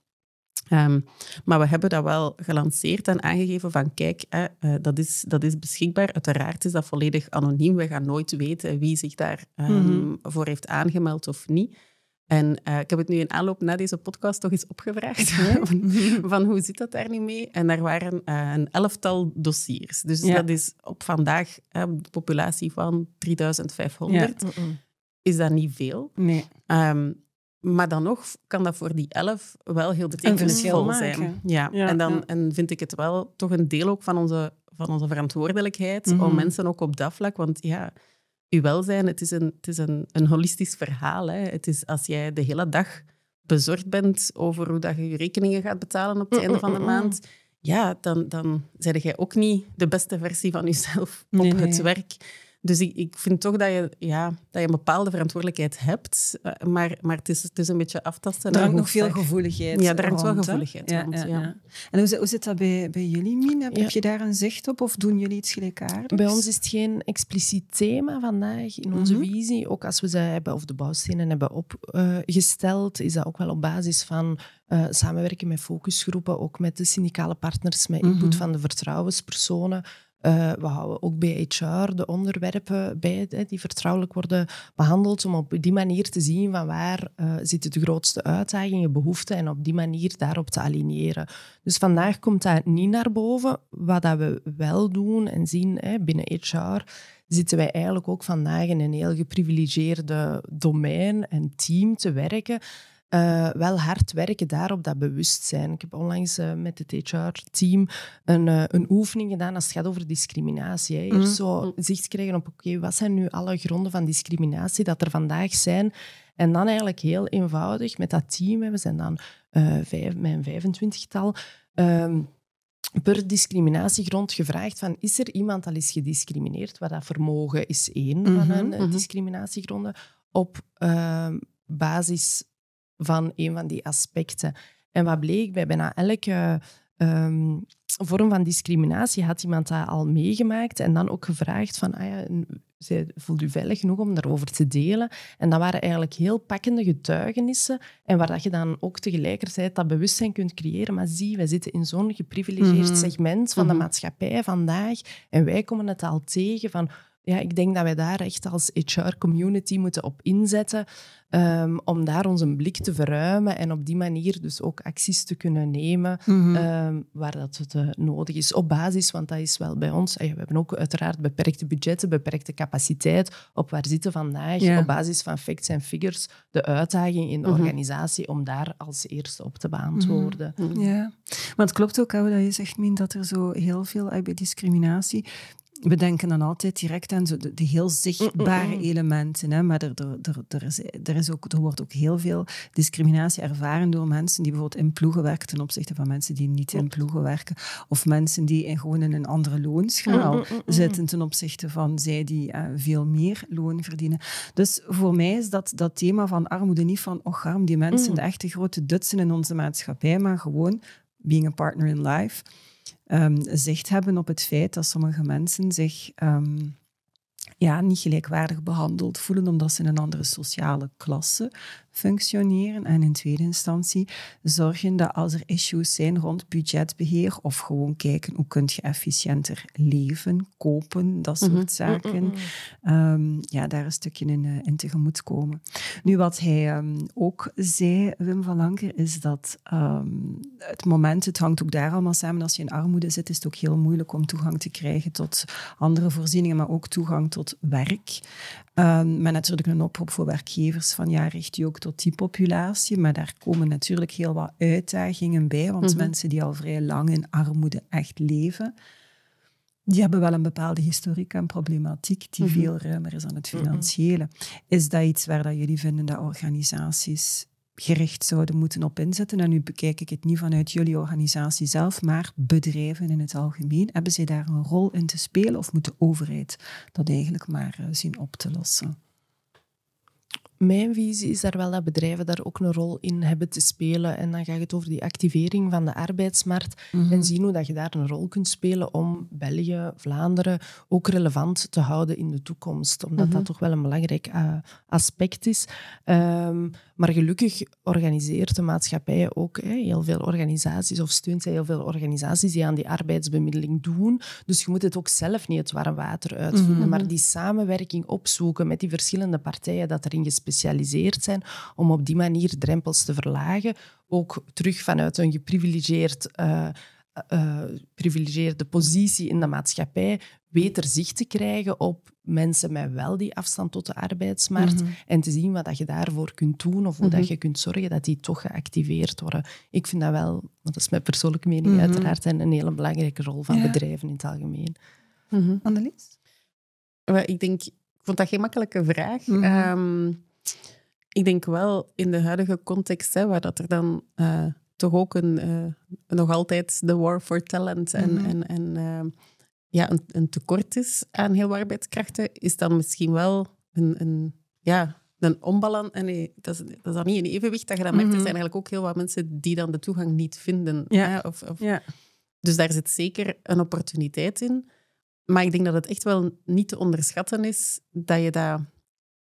Speaker 2: Ehm, maar we hebben dat wel gelanceerd en aangegeven van kijk, hè, eh, dat, is, dat is beschikbaar. Uiteraard is dat volledig anoniem. We gaan nooit weten wie zich daarvoor ehm, mhm. um, heeft aangemeld of niet. En eh, ik heb het nu in aanloop na deze podcast toch eens opgevraagd van, hoe zit dat daar nu mee? En daar waren eh, een elftal dossiers. Dus dat is op vandaag de populatie van 3500. Is dat niet veel? Nee. Ehm, maar dan nog kan dat voor die elf wel heel betekenisvol zijn. Ja. en, dan, en vind ik het wel toch een deel ook van onze, van onze verantwoordelijkheid om mhm. mensen ook op dat vlak, want ja, uw welzijn, het is een, het is een, een holistisch verhaal. Hè. Het is als jij de hele dag bezorgd bent over hoe dat je je rekeningen gaat betalen op het einde van de maand, ja, dan, dan jij ook niet de beste versie van jezelf op het werk. Dus ik, ik vind toch dat je, ja, dat je een bepaalde verantwoordelijkheid hebt. Eh, maar, maar het, is, het is een beetje aftasten. Er hangt nog veel gevoeligheid Ja, er hangt wel gevoeligheid ja, En
Speaker 1: hoe, hoe zit dat bij, bij jullie, Min? Heb, je daar een zicht op of doen jullie iets gelijkaardigs? Bij ons is het geen expliciet thema vandaag in onze mhm.
Speaker 3: visie. Ook als we ze hebben of de bouwstenen hebben opgesteld, is dat ook wel op basis van uh, samenwerken met focusgroepen, ook met de syndicale partners, met input mhm. van de vertrouwenspersonen. Eh, we houden ook bij HR de onderwerpen bij die vertrouwelijk worden behandeld, om op die manier te zien van waar uh, eh, zitten de grootste uitdagingen, behoeften en op die manier daarop te aligneren. Dus vandaag komt dat niet naar boven. Wat dat we wel doen en zien hè, binnen HR, zitten wij eigenlijk ook vandaag in een heel geprivilegeerde domein en team te werken eh, wel hard werken daarop op dat bewustzijn. Ik heb onlangs eh, met het HR-team een, eh, een oefening gedaan als het gaat over discriminatie. Hè. Eerst mhm. zo mhm. zicht krijgen op, oké, wat zijn nu alle gronden van discriminatie dat er vandaag zijn? En dan eigenlijk heel eenvoudig met dat team, we zijn dan mijn 25-tal... Ehm, per discriminatiegrond gevraagd van is er iemand al is gediscrimineerd? Wat dat vermogen is één van mhm. hun discriminatiegronden. Op uh, basis van een van die aspecten. En wat bleek bij bijna elke ehm, vorm van discriminatie had iemand dat al meegemaakt en dan ook gevraagd van, ah ja, voelt u veilig genoeg om daarover te delen? En dat waren eigenlijk heel pakkende getuigenissen en waar dat je dan ook tegelijkertijd dat bewustzijn kunt creëren. Maar zie, wij zitten in zo'n geprivilegeerd mhm. segment van de mhm. maatschappij vandaag en wij komen het al tegen van, ja, ik denk dat wij daar echt als HR-community moeten op inzetten ehm, om daar onze blik te verruimen en op die manier dus ook acties te kunnen nemen mhm. ehm, waar dat het, eh, nodig is. Op basis, want dat is wel bij ons. we hebben ook uiteraard beperkte budgetten, beperkte capaciteit. Op waar zitten vandaag, op basis van facts en figures, de uitdaging in de mhm. organisatie om daar als eerste op te beantwoorden. Mhm. Ja,
Speaker 1: maar het klopt ook, hè, dat je zegt, Min, dat er zo heel veel eh, bij discriminatie we denken dan altijd direct aan zo de, heel zichtbare elementen. Hè? Maar er, er, er, is, er, is ook, er wordt ook heel veel discriminatie ervaren door mensen die bijvoorbeeld in ploegen werken ten opzichte van mensen die niet in ploegen werken. Of mensen die in, gewoon in een andere loonschaal zitten ten opzichte van zij die eh, veel meer loon verdienen. Dus voor mij is dat, dat thema van armoede niet van, oh arm, die mensen, mm. de echte grote dutsen in onze maatschappij, maar gewoon being a partner in life. Ehm, zicht hebben op het feit dat sommige mensen zich ehm, ja, niet gelijkwaardig behandeld voelen omdat ze in een andere sociale klasse functioneren. En in tweede instantie zorgen dat als er issues zijn rond budgetbeheer of gewoon kijken hoe kun je efficiënter leven, kopen, dat mhm. soort zaken. Mhm. Ehm, ja, daar een stukje in, eh, in tegemoet komen. Nu, wat hij ehm, ook zei, Wim van Lanker, is dat ehm, het moment, het hangt ook daar allemaal samen, als je in armoede zit, is het ook heel moeilijk om toegang te krijgen tot andere voorzieningen, maar ook toegang tot werk. maar natuurlijk een oproep voor werkgevers van ja, richt je ook tot die populatie. Maar daar komen natuurlijk heel wat uitdagingen bij, want mhm. mensen die al vrij lang in armoede echt leven, die hebben wel een bepaalde historiek en problematiek die mhm. veel ruimer is dan het mhm. financiële. Is dat iets waar dat jullie vinden dat organisaties gericht zouden moeten op inzetten? En nu bekijk ik het niet vanuit jullie organisatie zelf, maar bedrijven in het algemeen. Hebben zij daar een rol in te spelen of moet de overheid dat eigenlijk maar eh, zien op te lossen? mijn visie
Speaker 3: is daar wel dat bedrijven daar ook een rol in hebben te spelen. En dan gaat het over die activering van de arbeidsmarkt mhm. en zien hoe dat je daar een rol kunt spelen om België, Vlaanderen ook relevant te houden in de toekomst. Omdat mhm. dat toch wel een belangrijk eh, aspect is. Ehm, maar gelukkig organiseert de maatschappij ook hè, heel veel organisaties of steunt zij heel veel organisaties die aan die arbeidsbemiddeling doen. Dus je moet het ook zelf niet het warm water uitvinden, mhm. maar die samenwerking opzoeken met die verschillende partijen dat erin gespeeld gespecialiseerd zijn, om op die manier drempels te verlagen. Ook terug vanuit een geprivilegeerd... Uh, positie in de maatschappij beter zicht te krijgen op mensen met wel die afstand tot de arbeidsmarkt mhm. en te zien wat dat je daarvoor kunt doen of hoe dat mhm. je kunt zorgen dat die toch geactiveerd worden. Ik vind dat wel, want dat is mijn persoonlijke mening mhm. uiteraard, en een hele belangrijke rol van bedrijven in het algemeen.
Speaker 1: Annelies?
Speaker 2: Ik denk, ik vond dat geen makkelijke vraag. Ehm, ik denk wel in de huidige context, hè, waar dat er dan uh, toch ook een, eh, nog altijd de war for talent en, mhm. en, en eh, ja, een, tekort is aan heel arbeidskrachten, is dan misschien wel een, een ja, een onbalans. Nee, dat is, dat is dan niet een evenwicht dat je dan merkt. Er mhm. zijn eigenlijk ook heel wat mensen die dan de toegang niet vinden. Hè, of, of, ja. Dus daar zit zeker een opportuniteit in. Maar ik denk dat het echt wel niet te onderschatten is dat je dat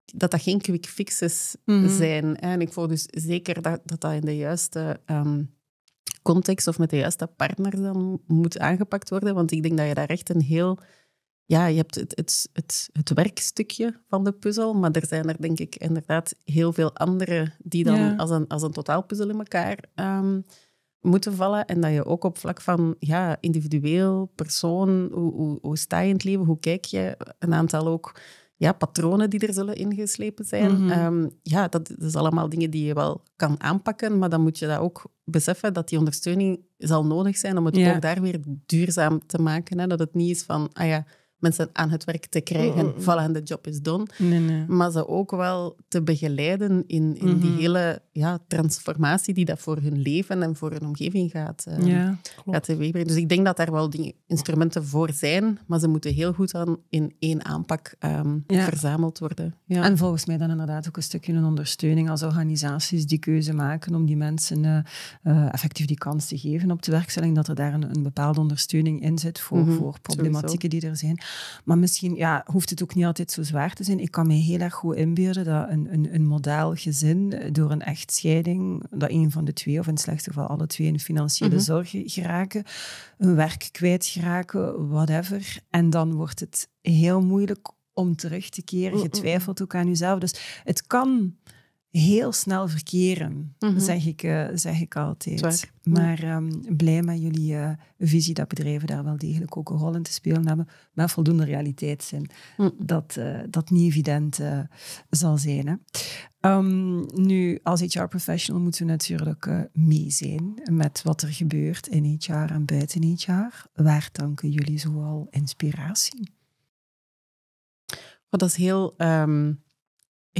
Speaker 2: dat dat geen quick fixes mhm. zijn. En ik voel dus zeker dat dat, dat in de juiste ehm, context of met de juiste partner dan moet aangepakt worden. Want ik denk dat je daar echt een heel... Ja, je hebt het, het, het, het werkstukje van de puzzel, maar er zijn er denk ik inderdaad heel veel andere die dan als, een, als een totaalpuzzel in elkaar ehm, moeten vallen. En dat je ook op vlak van ja, individueel, persoon, hoe, hoe sta je in het leven, hoe kijk je, een aantal ook ja, patronen die er zullen ingeslepen zijn. Mhm. Ehm, ja, dat, dat is allemaal dingen die je wel kan aanpakken, maar dan moet je dat ook beseffen dat die ondersteuning zal nodig zijn om het ook daar weer duurzaam te maken. Hè? Dat het niet is van, ah ja, mensen aan het werk te krijgen. Mm. de job is done. Maar ze ook wel te begeleiden in, in die mhm. hele ja, transformatie die dat voor hun leven en voor hun omgeving gaat, uh, ja, gaat teweegbrengen. Dus ik denk dat daar wel die instrumenten voor zijn, maar ze moeten heel goed aan in één aanpak ehm, verzameld worden. Ja. En
Speaker 1: volgens mij dan inderdaad ook een stukje een ondersteuning als organisaties die keuze maken om die mensen eh, eh, effectief die kans te geven op de werkstelling, dat er daar een, een bepaalde ondersteuning in zit voor, mhm. voor problematieken die er zijn. Maar misschien ja, hoeft het ook niet altijd zo zwaar te zijn. Ik kan me heel erg goed inbeelden dat een, een, een modaal gezin door een echtscheiding, dat een van de twee, of in het slechtste geval alle twee, in financiële mm zorgen geraken, hun werk kwijtgeraken, whatever. En dan wordt het heel moeilijk om terug te keren. Je twijfelt ook aan jezelf. Dus het kan heel snel verkeren, mhm. zeg, ik, eh, zeg ik altijd. Maar ehm, blij met jullie eh, visie dat bedrijven daar wel degelijk ook een rol in te spelen hebben, maar voldoende realiteitszin. Mm. Dat, eh, dat niet evident zal zijn. Hè. Ehm, nu, als HR-professional moeten we natuurlijk mee zijn met wat er gebeurt in HR en buiten HR. Waar danken jullie zoal inspiratie?
Speaker 2: Oh, dat is heel... Ehm,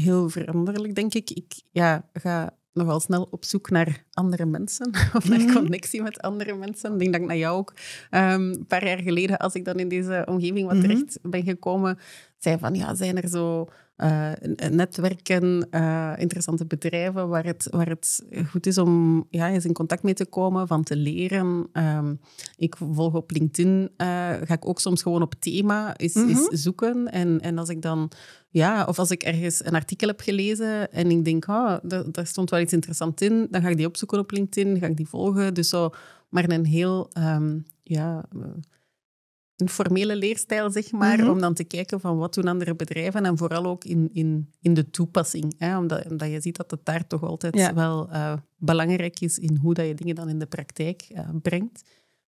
Speaker 2: heel veranderlijk, denk ik. Ik ja, ga nogal snel op zoek naar andere mensen of naar mhm. connectie met andere mensen. Ik denk dat ik naar jou ook ehm, een paar jaar geleden, als ik dan in deze omgeving wat mhm. terecht ben gekomen, zei van ja, zijn er zo eh, netwerken, eh, interessante bedrijven waar het, waar het goed is om ja, eens in contact mee te komen, van te leren. Ehm, ik volg op LinkedIn, eh, ga ik ook soms gewoon op thema is, is mhm. zoeken. En, en als ik dan, ja, of als ik ergens een artikel heb gelezen en ik denk, oh, daar stond wel iets interessants in, dan ga ik die opzoeken op LinkedIn, ga ik die volgen. Dus zo, maar een heel ehm, ja, formele leerstijl, zeg maar, mhm. om dan te kijken van wat doen andere bedrijven en vooral ook in, in, in de toepassing. Hè? Omdat, omdat je ziet dat het daar toch altijd wel eh, belangrijk is in hoe dat je dingen dan in de praktijk eh, brengt.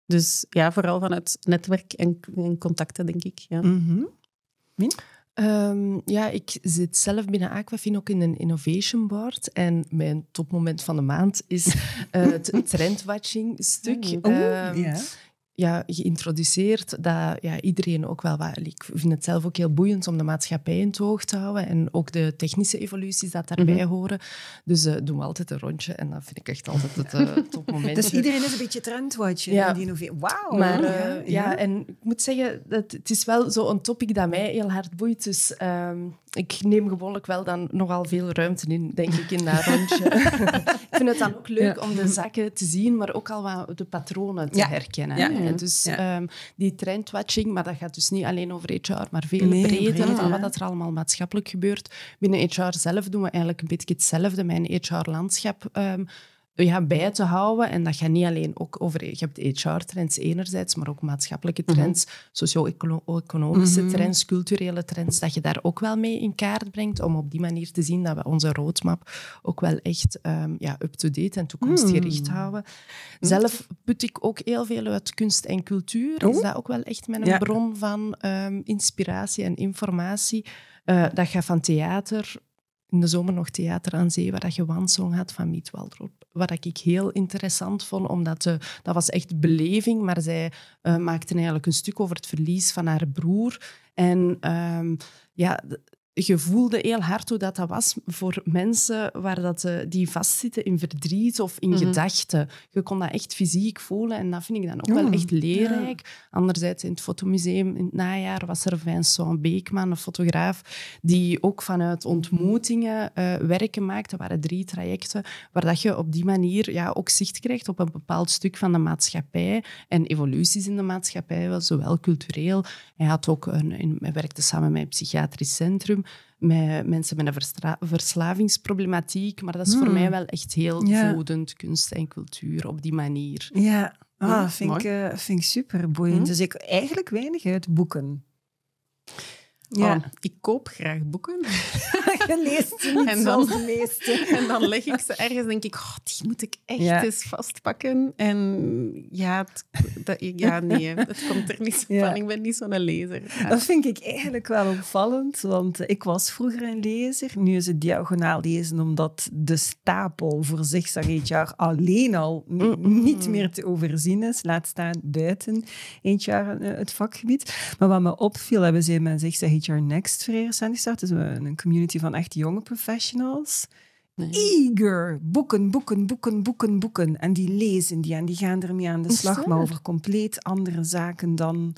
Speaker 2: Dus ja, vooral vanuit netwerk en, en contacten, denk ik. Ja. Mhm.
Speaker 3: Min? Ehm, ja, ik zit zelf binnen Aquafin ook in een innovation board. En mijn topmoment van de maand is eh, het trendwatching stuk. Oh, ja, geïntroduceerd dat ja, iedereen ook wel... Wat, ik vind het zelf ook heel boeiend om de maatschappij in het oog te houden en ook de technische evoluties dat daarbij mhm. horen. Dus uh, doen we altijd een rondje en dat vind ik echt altijd het eh, topmoment. dus iedereen is een beetje trendwatcher ja. in die innovatie.
Speaker 1: Wauw! Maar eh, ja,
Speaker 3: en ik moet zeggen, dat, het is wel zo'n topic dat mij heel hard boeit. Dus... Ehm, ik neem gewoonlijk wel dan nogal veel ruimte in, denk ik, in dat rondje. ik vind het dan ook leuk om de zakken te zien, maar ook al wat de patronen te herkennen. Dus ehm, die trendwatching, maar dat gaat dus niet alleen over HR, maar veel breder van wat er allemaal maatschappelijk gebeurt. Binnen HR zelf doen we eigenlijk een beetje hetzelfde. Mijn HR-landschap... Ehm, ja, bij te houden. En dat gaat niet alleen ook over... Je hebt HR-trends enerzijds, maar ook maatschappelijke mhm. trends, socio-economische mhm. trends, culturele trends, dat je daar ook wel mee in kaart brengt, om op die manier te zien dat we onze roadmap ook wel echt ehm, ja, up-to-date en toekomstgericht hmm. houden. Hm. Zelf put ik ook heel veel uit kunst en cultuur. Is oh. dat ook wel echt mijn bron van ehm, inspiratie en informatie? Uh, dat gaat van theater in de zomer nog Theater aan Zee, waar dat je Wansong had van Miet Waldrop. Wat ik heel interessant vond, omdat dat was echt beleving, maar zij eh, maakte eigenlijk een stuk over het verlies van haar broer. En ehm, ja, je voelde heel hard hoe dat, dat was voor mensen waar dat, eh, die vastzitten in verdriet of in mhm. gedachten. Je kon dat echt fysiek voelen en dat vind ik dan ook wel oh, echt leerrijk. Anderzijds, in het fotomuseum in het najaar was er Vincent Beekman, een fotograaf, die ook vanuit ontmoetingen eh, werken maakte. Er waren drie trajecten waar dat je op die manier ja, ook zicht krijgt op een bepaald stuk van de maatschappij en evoluties in de maatschappij, wel, zowel cultureel. Hij had ook een, hij werkte samen met een psychiatrisch centrum met mensen met een verslavingsproblematiek.
Speaker 1: Maar dat is voor hmm. mij wel echt
Speaker 3: heel ja. voedend, kunst en cultuur op die manier. Ja, ah, vind, ik,
Speaker 1: uh, vind, ik, super boeiend. Hmm? Dus ik eigenlijk weinig uit boeken. Ja.
Speaker 2: ik koop graag boeken. Je ze niet en dan, En dan leg ik ze ergens denk ik, oh, die moet ik echt eens vastpakken. En ja, het, dat, ja, nee, het komt er niet van. Ik ben niet zo'n lezer. Dat vind ik
Speaker 1: eigenlijk wel opvallend, want ik was vroeger een lezer. Nu is het diagonaal lezen, omdat de stapel voor zichzelf jaar alleen al niet meer te overzien is. Laat staan buiten jaar eh, het vakgebied. Maar wat me opviel, hebben ze in mijn HR Next Vreren gestart. Dus eh, een community van echt jonge professionals. Eager. Boeken, boeken, boeken, boeken, boeken. En die lezen die en die gaan ermee aan de slag, maar over compleet andere zaken dan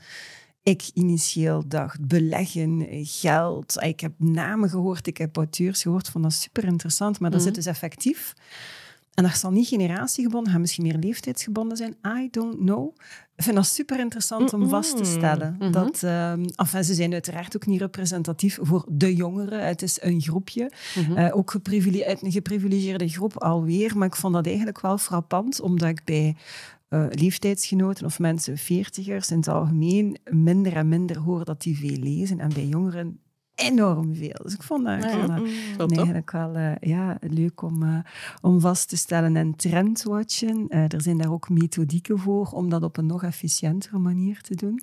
Speaker 1: ik initieel dacht. Beleggen, eh, geld. Ah, ik heb namen gehoord, ik heb auteurs gehoord. Vond dat super interessant, maar dat mhm. zit dus effectief. En dat zal niet generatiegebonden, gaan misschien meer leeftijdsgebonden zijn. I don't know. Ik vind dat super interessant om vast te stellen. Mm-hmm. dat, ehm, enfin, ze zijn uiteraard ook niet representatief voor de jongeren. Het is een groepje. Mm-hmm. Eh, ook uit een geprivilegeerde groep alweer. Maar ik vond dat eigenlijk wel frappant, omdat ik bij eh, leeftijdsgenoten of mensen, veertigers in het algemeen, minder en minder hoor dat die veel lezen. En bij jongeren enorm veel. Dus ik vond dat, mm. nee, eigenlijk wel eh, ja, leuk om, eh, om vast te stellen. En trendwatchen, eh, er zijn daar ook methodieken voor om dat op een nog efficiëntere manier te doen.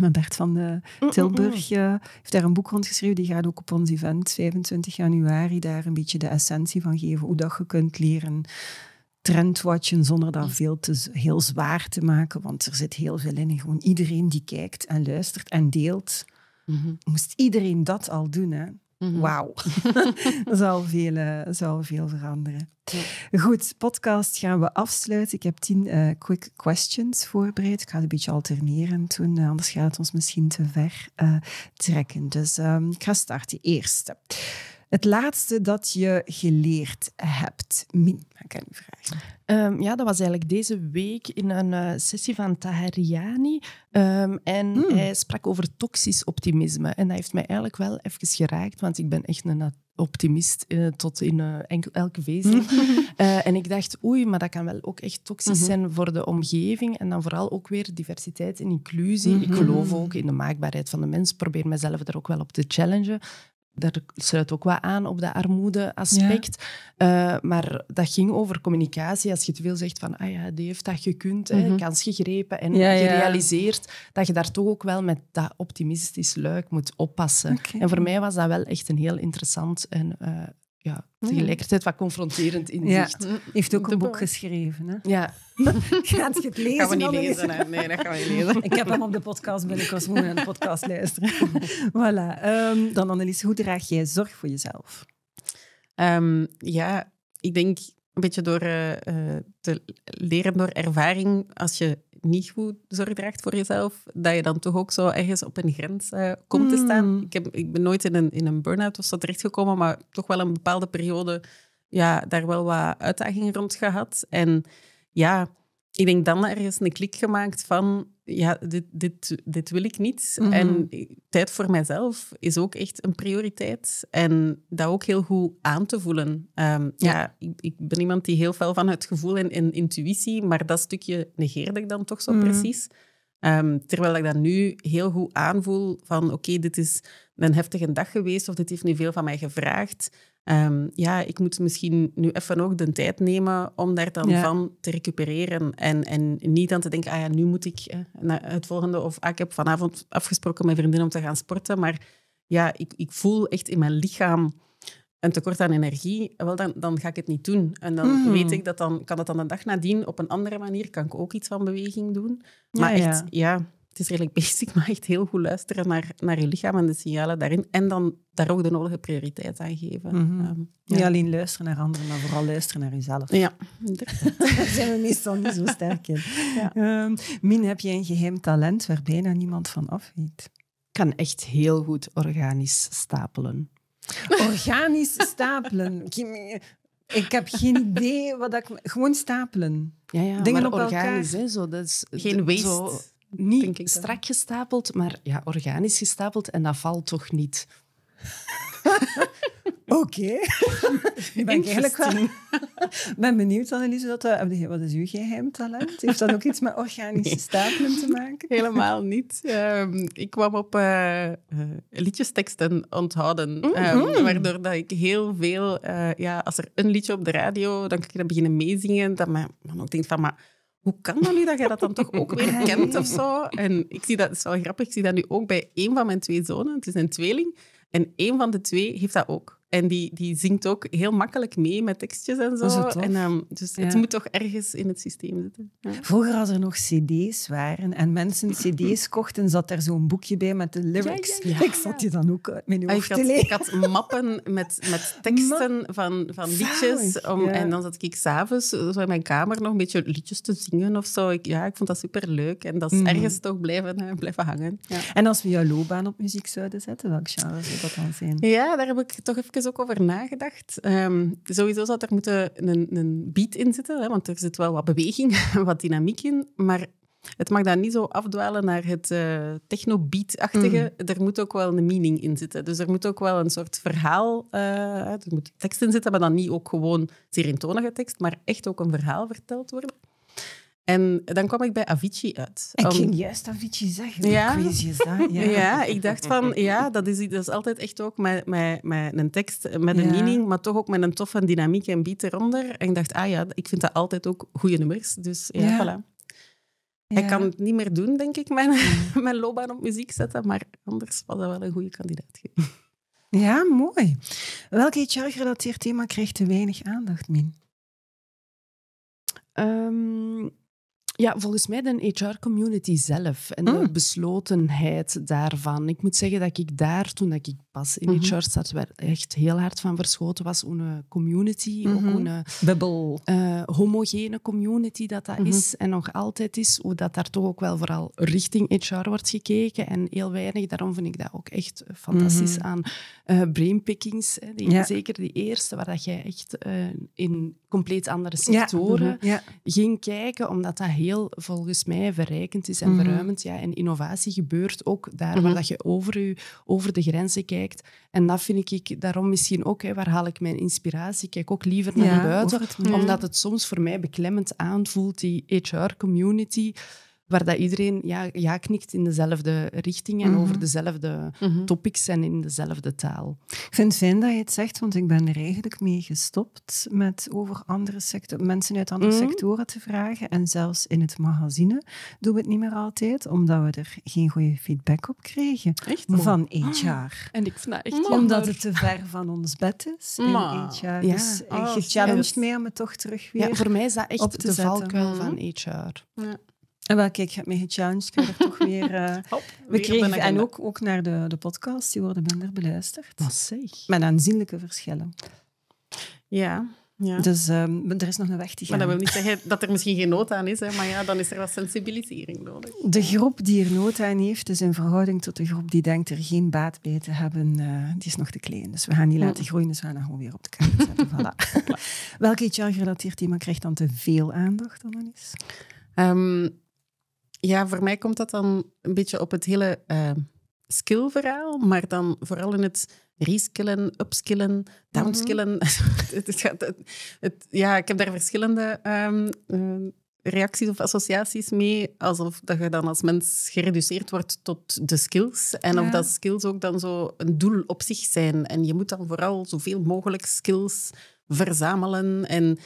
Speaker 1: Maar Bert van de mm, mm, Tilburg heeft daar een boek rond geschreven. Die gaat ook op ons event 25 januari daar een beetje de essentie van geven. Hoe dat je kunt leren trendwatchen zonder dat veel te heel zwaar te maken. Want er zit heel veel in. gewoon iedereen die kijkt en luistert en deelt Mhm. Moest iedereen dat al doen, hè? Mhm. Wauw. dat eh, zal veel, veranderen. Goed, podcast gaan we afsluiten. Ik heb tien eh, quick questions voorbereid. Ik ga het een beetje alterneren toen, eh, anders gaat het ons misschien te ver trekken. Dus um, ik ga starten. Eerste. Het laatste dat je geleerd hebt. Min, ik kan vraag? vragen. Ehm, ja, dat was eigenlijk deze week in
Speaker 3: een eh, sessie van Tahariani. Ehm, en hmm. hij sprak over toxisch optimisme. En dat heeft mij eigenlijk wel even geraakt, want ik ben echt een optimist eh, tot in uh, enkel, wezen. en ik dacht, oei, maar dat kan wel ook echt toxisch mhm. zijn voor de omgeving. En dan vooral ook weer diversiteit en inclusie. Ik mhm. geloof ook in de maakbaarheid van de mens. Probeer mezelf er ook wel op te challengen daar sluit ook wat aan op dat armoede-aspect. Eh, maar dat ging over communicatie. Als je te veel zegt van, ah ja, die heeft dat gekund, mm hè, mhm. kans gegrepen en ja, gerealiseerd, dat je daar toch ook wel met dat optimistisch luik moet oppassen. En voor mij was dat wel echt een heel interessant en eh, ja, mm. tegelijkertijd wat confronterend inzicht. Ja. Mm. Heeft ook een boek geschreven. Hè? Ja.
Speaker 1: Gaat je het lezen? Gaan we niet lezen, Nee, dat gaan we niet lezen. Ik heb hem op de podcast binnenkort moeten aan de podcast luisteren.
Speaker 2: voilà. Ehm, dan Annelies, hoe draag jij zorg voor jezelf? Ehm, ja, ik denk een beetje door eh, eh, te leren door ervaring. Als je niet goed zorg draagt voor jezelf, dat je dan toch ook zo ergens op een grens eh, komt te staan. Hmm. Ik, heb, ik ben nooit in een, in een burn-out of zo terechtgekomen, maar toch wel een bepaalde periode ja, daar wel wat uitdagingen rond gehad. En ja, ik denk dan ergens een klik gemaakt van, ja, dit, dit, dit wil ik niet. Mhm. En tijd voor mijzelf is ook echt een prioriteit. En dat ook heel goed aan te voelen. Ehm, ja, ik, ik, ben iemand die heel veel van het gevoel en, intuïtie, maar dat stukje negeerde ik dan toch zo mhm. precies. Ehm, terwijl ik dat nu heel goed aanvoel van oké, dit is een heftige dag geweest of dit heeft nu veel van mij gevraagd. Ehm, ja, ik moet misschien nu even ook de tijd nemen om daar dan van te recupereren. En, en niet aan te denken, ah ja, nu moet ik eh, het volgende. Of ah, ik heb vanavond afgesproken met mijn vriendin om te gaan sporten. Maar ja, ik, ik voel echt in mijn lichaam een tekort aan energie, wel dan, dan ga ik het niet doen. En dan mhm. weet ik dat dan kan het dan de dag nadien op een andere manier, kan ik ook iets van beweging doen. Maar ja, echt, ja. het is redelijk basic, maar echt heel goed luisteren naar, naar je lichaam en de signalen daarin. En dan daar ook de nodige prioriteit aan geven. Mhm. Ehm, niet alleen luisteren naar anderen, maar vooral luisteren naar jezelf. Ja,
Speaker 1: daar zijn we meestal niet zo sterk in. Ehm, Min, heb je een geheim talent waar bijna niemand van af weet? Ik kan echt heel goed organisch stapelen. Organisch stapelen. Ik heb geen idee wat ik... Gewoon stapelen. Ja, ja Dingen organisch, Hè,
Speaker 3: zo, dat is, geen waste. Zo, niet strak gestapeld, maar ja, organisch gestapeld. En dat
Speaker 1: valt toch niet. Oké. ben ik eigenlijk wel... ben benieuwd, Annelies, dat, eh, wat is uw geheim talent? Heeft dat ook iets met organische stapelen te maken?
Speaker 2: Helemaal niet. Ehm, ik kwam op eh, eh, liedjesteksten onthouden, mm, ehm, mm. waardoor dat ik heel veel... ja, als er een liedje op de radio, dan kan ik dat beginnen meezingen, dat mijn man ook denkt van... Maar, hoe kan dat nu dat jij dat dan toch ook weer kent of zo? En ik zie dat, dat is wel grappig, ik zie dat nu ook bij een van mijn twee zonen. Het is een tweeling. En één van de twee heeft dat ook. En die, die zingt ook heel makkelijk mee met tekstjes en zo. En, um, dus het moet toch ergens in het systeem zitten.
Speaker 1: Vroeger, als er nog CD's waren en mensen CD's kochten, zat er zo'n boekje bij met de lyrics. Ja, ik zat je dan ook uit mijn ah, hoofd had, te Ik
Speaker 2: had mappen met, met teksten van, van liedjes. Om, en dan zat ik s'avonds in mijn kamer nog een beetje liedjes te zingen of zo. Ik, ja, ik vond dat superleuk. En dat is mhm. ergens toch blijven, eh, blijven hangen. En als we jouw loopbaan op muziek zouden zetten, welk genre zou dat dan zijn? Ja, daar heb ik toch even even ook over nagedacht. Ehm, sowieso zou er moeten een, een beat in zitten, hè, want er zit wel wat beweging, wat dynamiek in. Maar het mag dan niet zo afdwalen naar het uh, techno-beat-achtige. Mm. Er moet ook wel een meaning in zitten. Dus er moet ook wel een soort verhaal... Eh, er moet tekst in zitten, maar dan niet ook gewoon serentonige tekst, maar echt ook een verhaal verteld worden. En dan kwam ik bij Avicii uit. Ik Om... ging juist Avicii zeggen. Ja? Ja. ja. ik dacht van, ja, dat is, dat is altijd echt ook met, met, met een tekst, met een mening, maar toch ook met een toffe dynamiek en beat eronder. En ik dacht, ah ja, ik vind dat altijd ook goede nummers. Dus ja, voilà. Hij kan het niet meer doen, denk ik, mijn, mijn loopbaan op muziek zetten, maar anders was dat wel een goede kandidaat.
Speaker 1: Ja, mooi. Welk HR-gerelateerd thema kreeg te weinig aandacht, Min? Ehm, ja, volgens
Speaker 3: mij de HR-community zelf en de ah. beslotenheid daarvan. Ik moet zeggen dat ik daar, toen ik pas in HR mhm. zat, echt heel hard van verschoten was. Een community, ook mhm. een eh, homogene community dat dat mhm. is en nog altijd is. Hoe dat daar toch ook wel vooral richting HR wordt gekeken en heel weinig. Daarom vind ik dat ook echt fantastisch aan uh, brainpickings. Hè, die, Zeker die eerste, waar dat jij echt eh, in compleet andere sectoren ging kijken, omdat dat heel volgens mij verrijkend is en mm verruimend. Ja. En innovatie gebeurt ook daar mhm. waar dat je over, u, over de grenzen kijkt. En dat vind ik daarom misschien ook, hè, waar haal ik mijn inspiratie? kijk ook liever naar ja, buiten, omdat het soms voor mij beklemmend aanvoelt, die HR-community waar dat iedereen ja, ja knikt in dezelfde richting en over mhm. dezelfde mhm. topics en in dezelfde taal.
Speaker 1: Ik vind het fijn dat je het zegt, want ik ben er eigenlijk mee gestopt met over andere sectoren, mensen uit andere mhm. sectoren te vragen. En zelfs in het magazine doen we het niet meer altijd, omdat we er geen goede feedback op kregen. Echt? Van HR. Oh. En ik vind dat echt Omdat het te ver van ons bed is. In HR. Ja. Dus eh, oh, gechallenged mij om het toch terug weer ja, Voor mij is dat echt op de valkuil van HR. Ja. Wel, kijk, je hebt mij gechallenged. Ik er toch weer... Eh, we kregen, en ook, ook naar de, de podcast, die worden minder beluisterd. Wat zeg. Met aanzienlijke verschillen. Ja, ja. Dus ehm, er is nog een weg te gaan. Maar dat wil niet
Speaker 2: zeggen dat er misschien geen nood aan is, hè, maar ja, dan is er wat sensibilisering nodig.
Speaker 1: De groep die er nood aan heeft, is in verhouding tot de groep die denkt er geen baat bij te hebben, eh, die is nog te klein. Dus we gaan die laten groeien, dus we gaan dat gewoon weer op de kaart zetten. Welke
Speaker 2: Welk HR-gerelateerd thema krijgt dan te veel aandacht dan is? Ehm, ja, voor mij komt dat dan een beetje op het hele ehm, skill skillverhaal, maar dan vooral in het reskillen, upskillen, downskillen. Mhm. ja, ik heb daar verschillende ehm, ehm, reacties of associaties mee, alsof dat je dan als mens gereduceerd wordt tot de skills. En of dat skills ook dan zo een doel op zich zijn. En je moet dan vooral zoveel mogelijk skills verzamelen en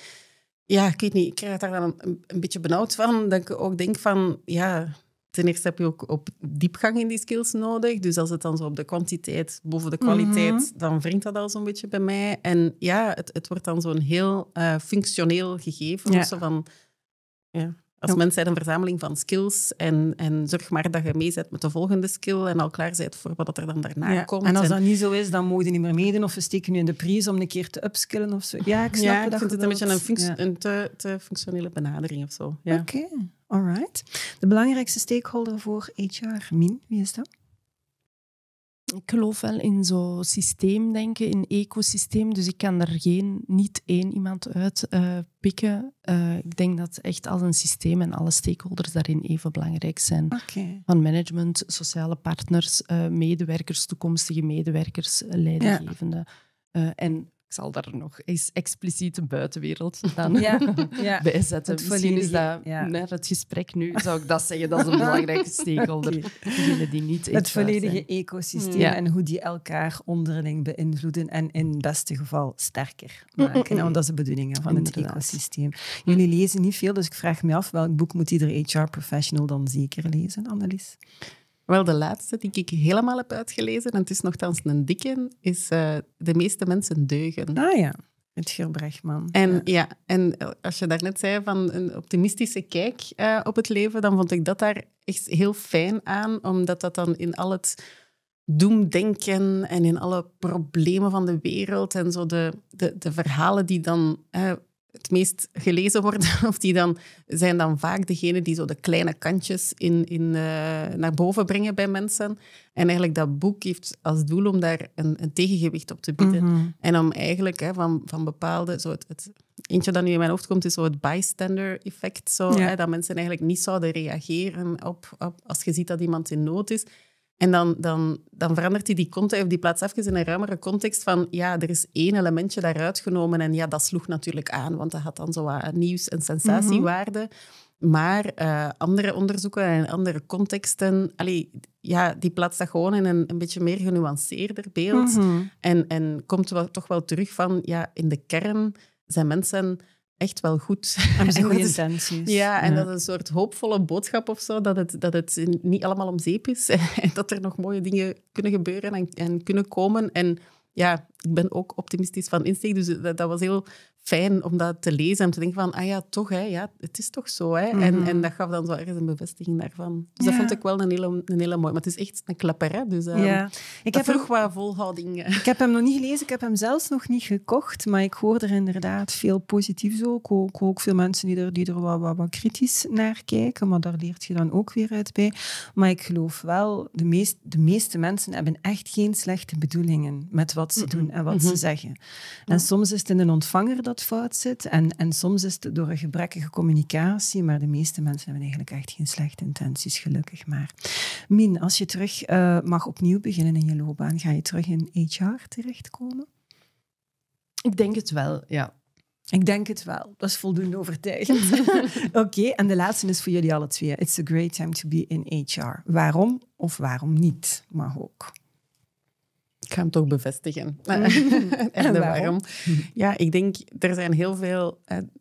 Speaker 2: ja, ik weet niet, ik krijg daar dan een, een beetje benauwd van. Dat ik ook denk van, ja, ten eerste heb je ook op diepgang in die skills nodig. Dus als het dan zo op de kwantiteit boven de kwaliteit, mhm. dan wringt dat al zo'n beetje bij mij. En ja, het, het wordt dan zo'n heel eh, functioneel gegeven. Ja. Zo van, ja, als mensen hebben een verzameling van skills en, en zorg maar dat je meezet met de volgende skill en al klaar bent voor wat er dan daarna komt. En als dat niet zo is, dan mogen je niet meer meedoen of we steken nu in de prijs om een keer te upskillen of zo. Ja, ik snap ja, dat. Ik vind het een beetje een, een te, functionele benadering of zo. Oké, okay. alright.
Speaker 1: De belangrijkste stakeholder voor HR, Min, wie is dat?
Speaker 3: ik geloof wel in zo'n systeem in ecosysteem. Dus ik kan er geen, niet één iemand uit eh, pikken. Eh, ik denk dat echt als een systeem en alle stakeholders daarin even belangrijk zijn. Van management, sociale partners, eh, medewerkers, toekomstige medewerkers, leidinggevenden. en zal daar nog eens expliciet de buitenwereld dan ja, ja. bij zetten. Het Misschien is dat het gesprek nu, zou ik dat zeggen, dat is een belangrijke stakeholder. niet het volledige ecosysteem en
Speaker 1: hoe die elkaar onderling beïnvloeden en in het beste geval sterker mm, mm, maken. Mm. Nou, dat is de bedoeling van het ecosysteem. Jullie lezen niet veel, dus ik vraag me af, welk boek moet ieder
Speaker 2: HR-professional dan zeker lezen, Annelies? Wel, de laatste die ik helemaal heb uitgelezen, en het is nogthans een dikke, is eh, De meeste mensen deugen. Ah ja, met Gerbrechtman. En, ja. en als je daarnet zei van een optimistische kijk eh, op het leven, dan vond ik dat daar echt heel fijn aan, omdat dat dan in al het doemdenken en in alle problemen van de wereld en zo de, de, de verhalen die dan... Eh, het meest gelezen worden, of die dan, zijn dan vaak degenen die zo de kleine kantjes in, in, eh, naar boven brengen bij mensen. En eigenlijk dat boek heeft als doel om daar een, een tegengewicht op te bieden. Mhm. En om eigenlijk hè, van, van bepaalde... Zo het, eentje dat nu in mijn hoofd komt, is zo het bystander-effect. Zo, hè, dat mensen eigenlijk niet zouden reageren op, op als je ziet dat iemand in nood is. En dan, dan, dan verandert hij die context, of die plaats even in een ruimere context van ja, er is één elementje daaruit genomen en ja, dat sloeg natuurlijk aan, want dat had dan zo wat nieuws- en sensatiewaarde. Mhm. Maar eh, andere onderzoeken en andere contexten, allee, ja, die plaatst dat gewoon in een, een beetje meer genuanceerder beeld. Mhm. en, en komt toch wel terug van ja, in de kern zijn mensen echt wel goed. goede intenties. Ja, en dat is een soort hoopvolle boodschap of zo, dat het, dat het niet allemaal om zeep is en dat er nog mooie dingen kunnen gebeuren en, en kunnen komen. En ja, ik ben ook optimistisch van insteek. Dus dat, was heel fijn om dat te lezen en te denken van, ah ja, toch, hè, ja, het is toch zo. Hè. en, mhm. en dat gaf dan zo ergens een bevestiging daarvan. Dus dat vond ik wel een hele, een hele mooie. Maar het is echt een klapper, hè. Dus ehm, ja. ik heb vroeg qua volhouding.
Speaker 1: Ik heb hem nog niet gelezen, ik heb hem zelfs nog niet gekocht. Maar ik hoor er inderdaad veel positiefs ook. Ook, ook veel mensen die er, die er wat, wat, wat kritisch naar kijken. Maar daar leert je dan ook weer uit bij. Maar ik geloof wel, de, meest, de meeste mensen hebben echt geen slechte bedoelingen met wat ze doen en wat ze mhm. zeggen. En soms is het in een ontvanger dat fout zit en, en soms is het door een gebrekkige communicatie, maar de meeste mensen hebben eigenlijk echt geen slechte intenties, gelukkig maar. Min, als je terug eh, mag opnieuw beginnen in je loopbaan, ga je terug in HR terechtkomen? Ik denk het wel, ja. Ik denk het wel. Dat is voldoende overtuigend. Oké, en de laatste is voor jullie alle twee. It's a great time to be in HR. Waarom of waarom niet? Mag ook.
Speaker 2: Ik ga hem toch bevestigen. en waarom? Ja, ik denk, er zijn heel veel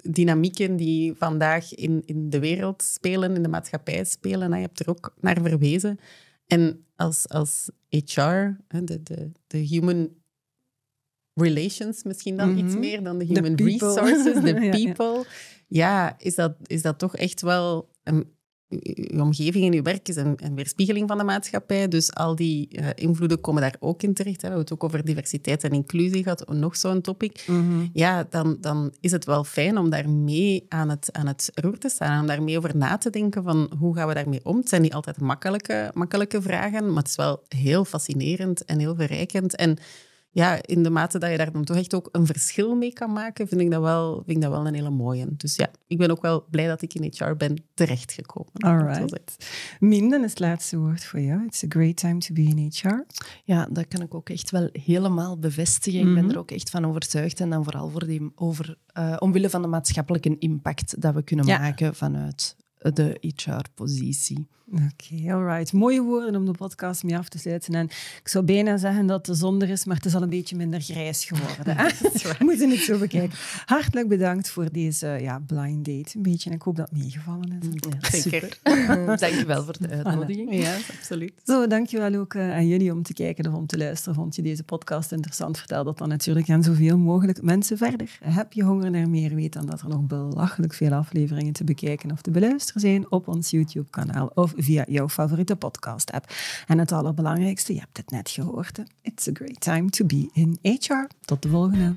Speaker 2: dynamieken die vandaag in, in de wereld spelen, in de maatschappij spelen. En je hebt er ook naar verwezen. En als, als HR, de, de, de human relations misschien dan iets mhm. meer dan de human resources, de people, ja, ja, is, dat, is dat toch echt wel een, je omgeving en je werk is een, een, weerspiegeling van de maatschappij. Dus al die eh, invloeden komen daar ook in terecht. Hè. We hebben het ook over diversiteit en inclusie gehad, nog zo'n topic. Mhm. Ja, dan, dan is het wel fijn om daarmee aan het, aan het roer te staan. Om daarmee over na te denken van hoe gaan we daarmee om. Het zijn niet altijd makkelijke, makkelijke vragen, maar het is wel heel fascinerend en heel verrijkend. En ja, in de mate dat je daar dan toch echt ook een verschil mee kan maken, vind ik dat wel, vind ik dat wel een hele mooie. Dus ja, ik ben ook wel blij dat ik in HR ben terechtgekomen. All right.
Speaker 1: is het laatste woord voor jou. It's a great time to be in HR. Ja,
Speaker 3: dat kan ik ook echt wel helemaal bevestigen. Ik ben mhm. er ook echt van overtuigd. En dan vooral voor die, over, eh, omwille van de maatschappelijke impact dat we kunnen maken vanuit de HR-positie.
Speaker 1: Oké, okay, alright. Mooie woorden om de podcast mee af te sluiten. En ik zou bijna zeggen dat de zonder is, maar het is al een beetje minder grijs geworden. We moeten het zo bekijken. Hartelijk bedankt voor deze ja, blind date. Een beetje, en ik hoop dat het meegevallen is. Mm, ja, Zeker. dankjewel voor de uitnodiging. Ja, absoluut. Zo, dankjewel ook eh, aan jullie om te kijken of om te luisteren. Vond je deze podcast interessant? Vertel dat dan natuurlijk aan zoveel mogelijk mensen verder. Heb je honger naar meer? Weet dan dat er nog belachelijk veel afleveringen te bekijken of te beluisteren zijn op ons YouTube-kanaal of via jouw favoriete podcast-app. En het allerbelangrijkste, je hebt het net gehoord. It's a great time to be in HR. Tot de volgende.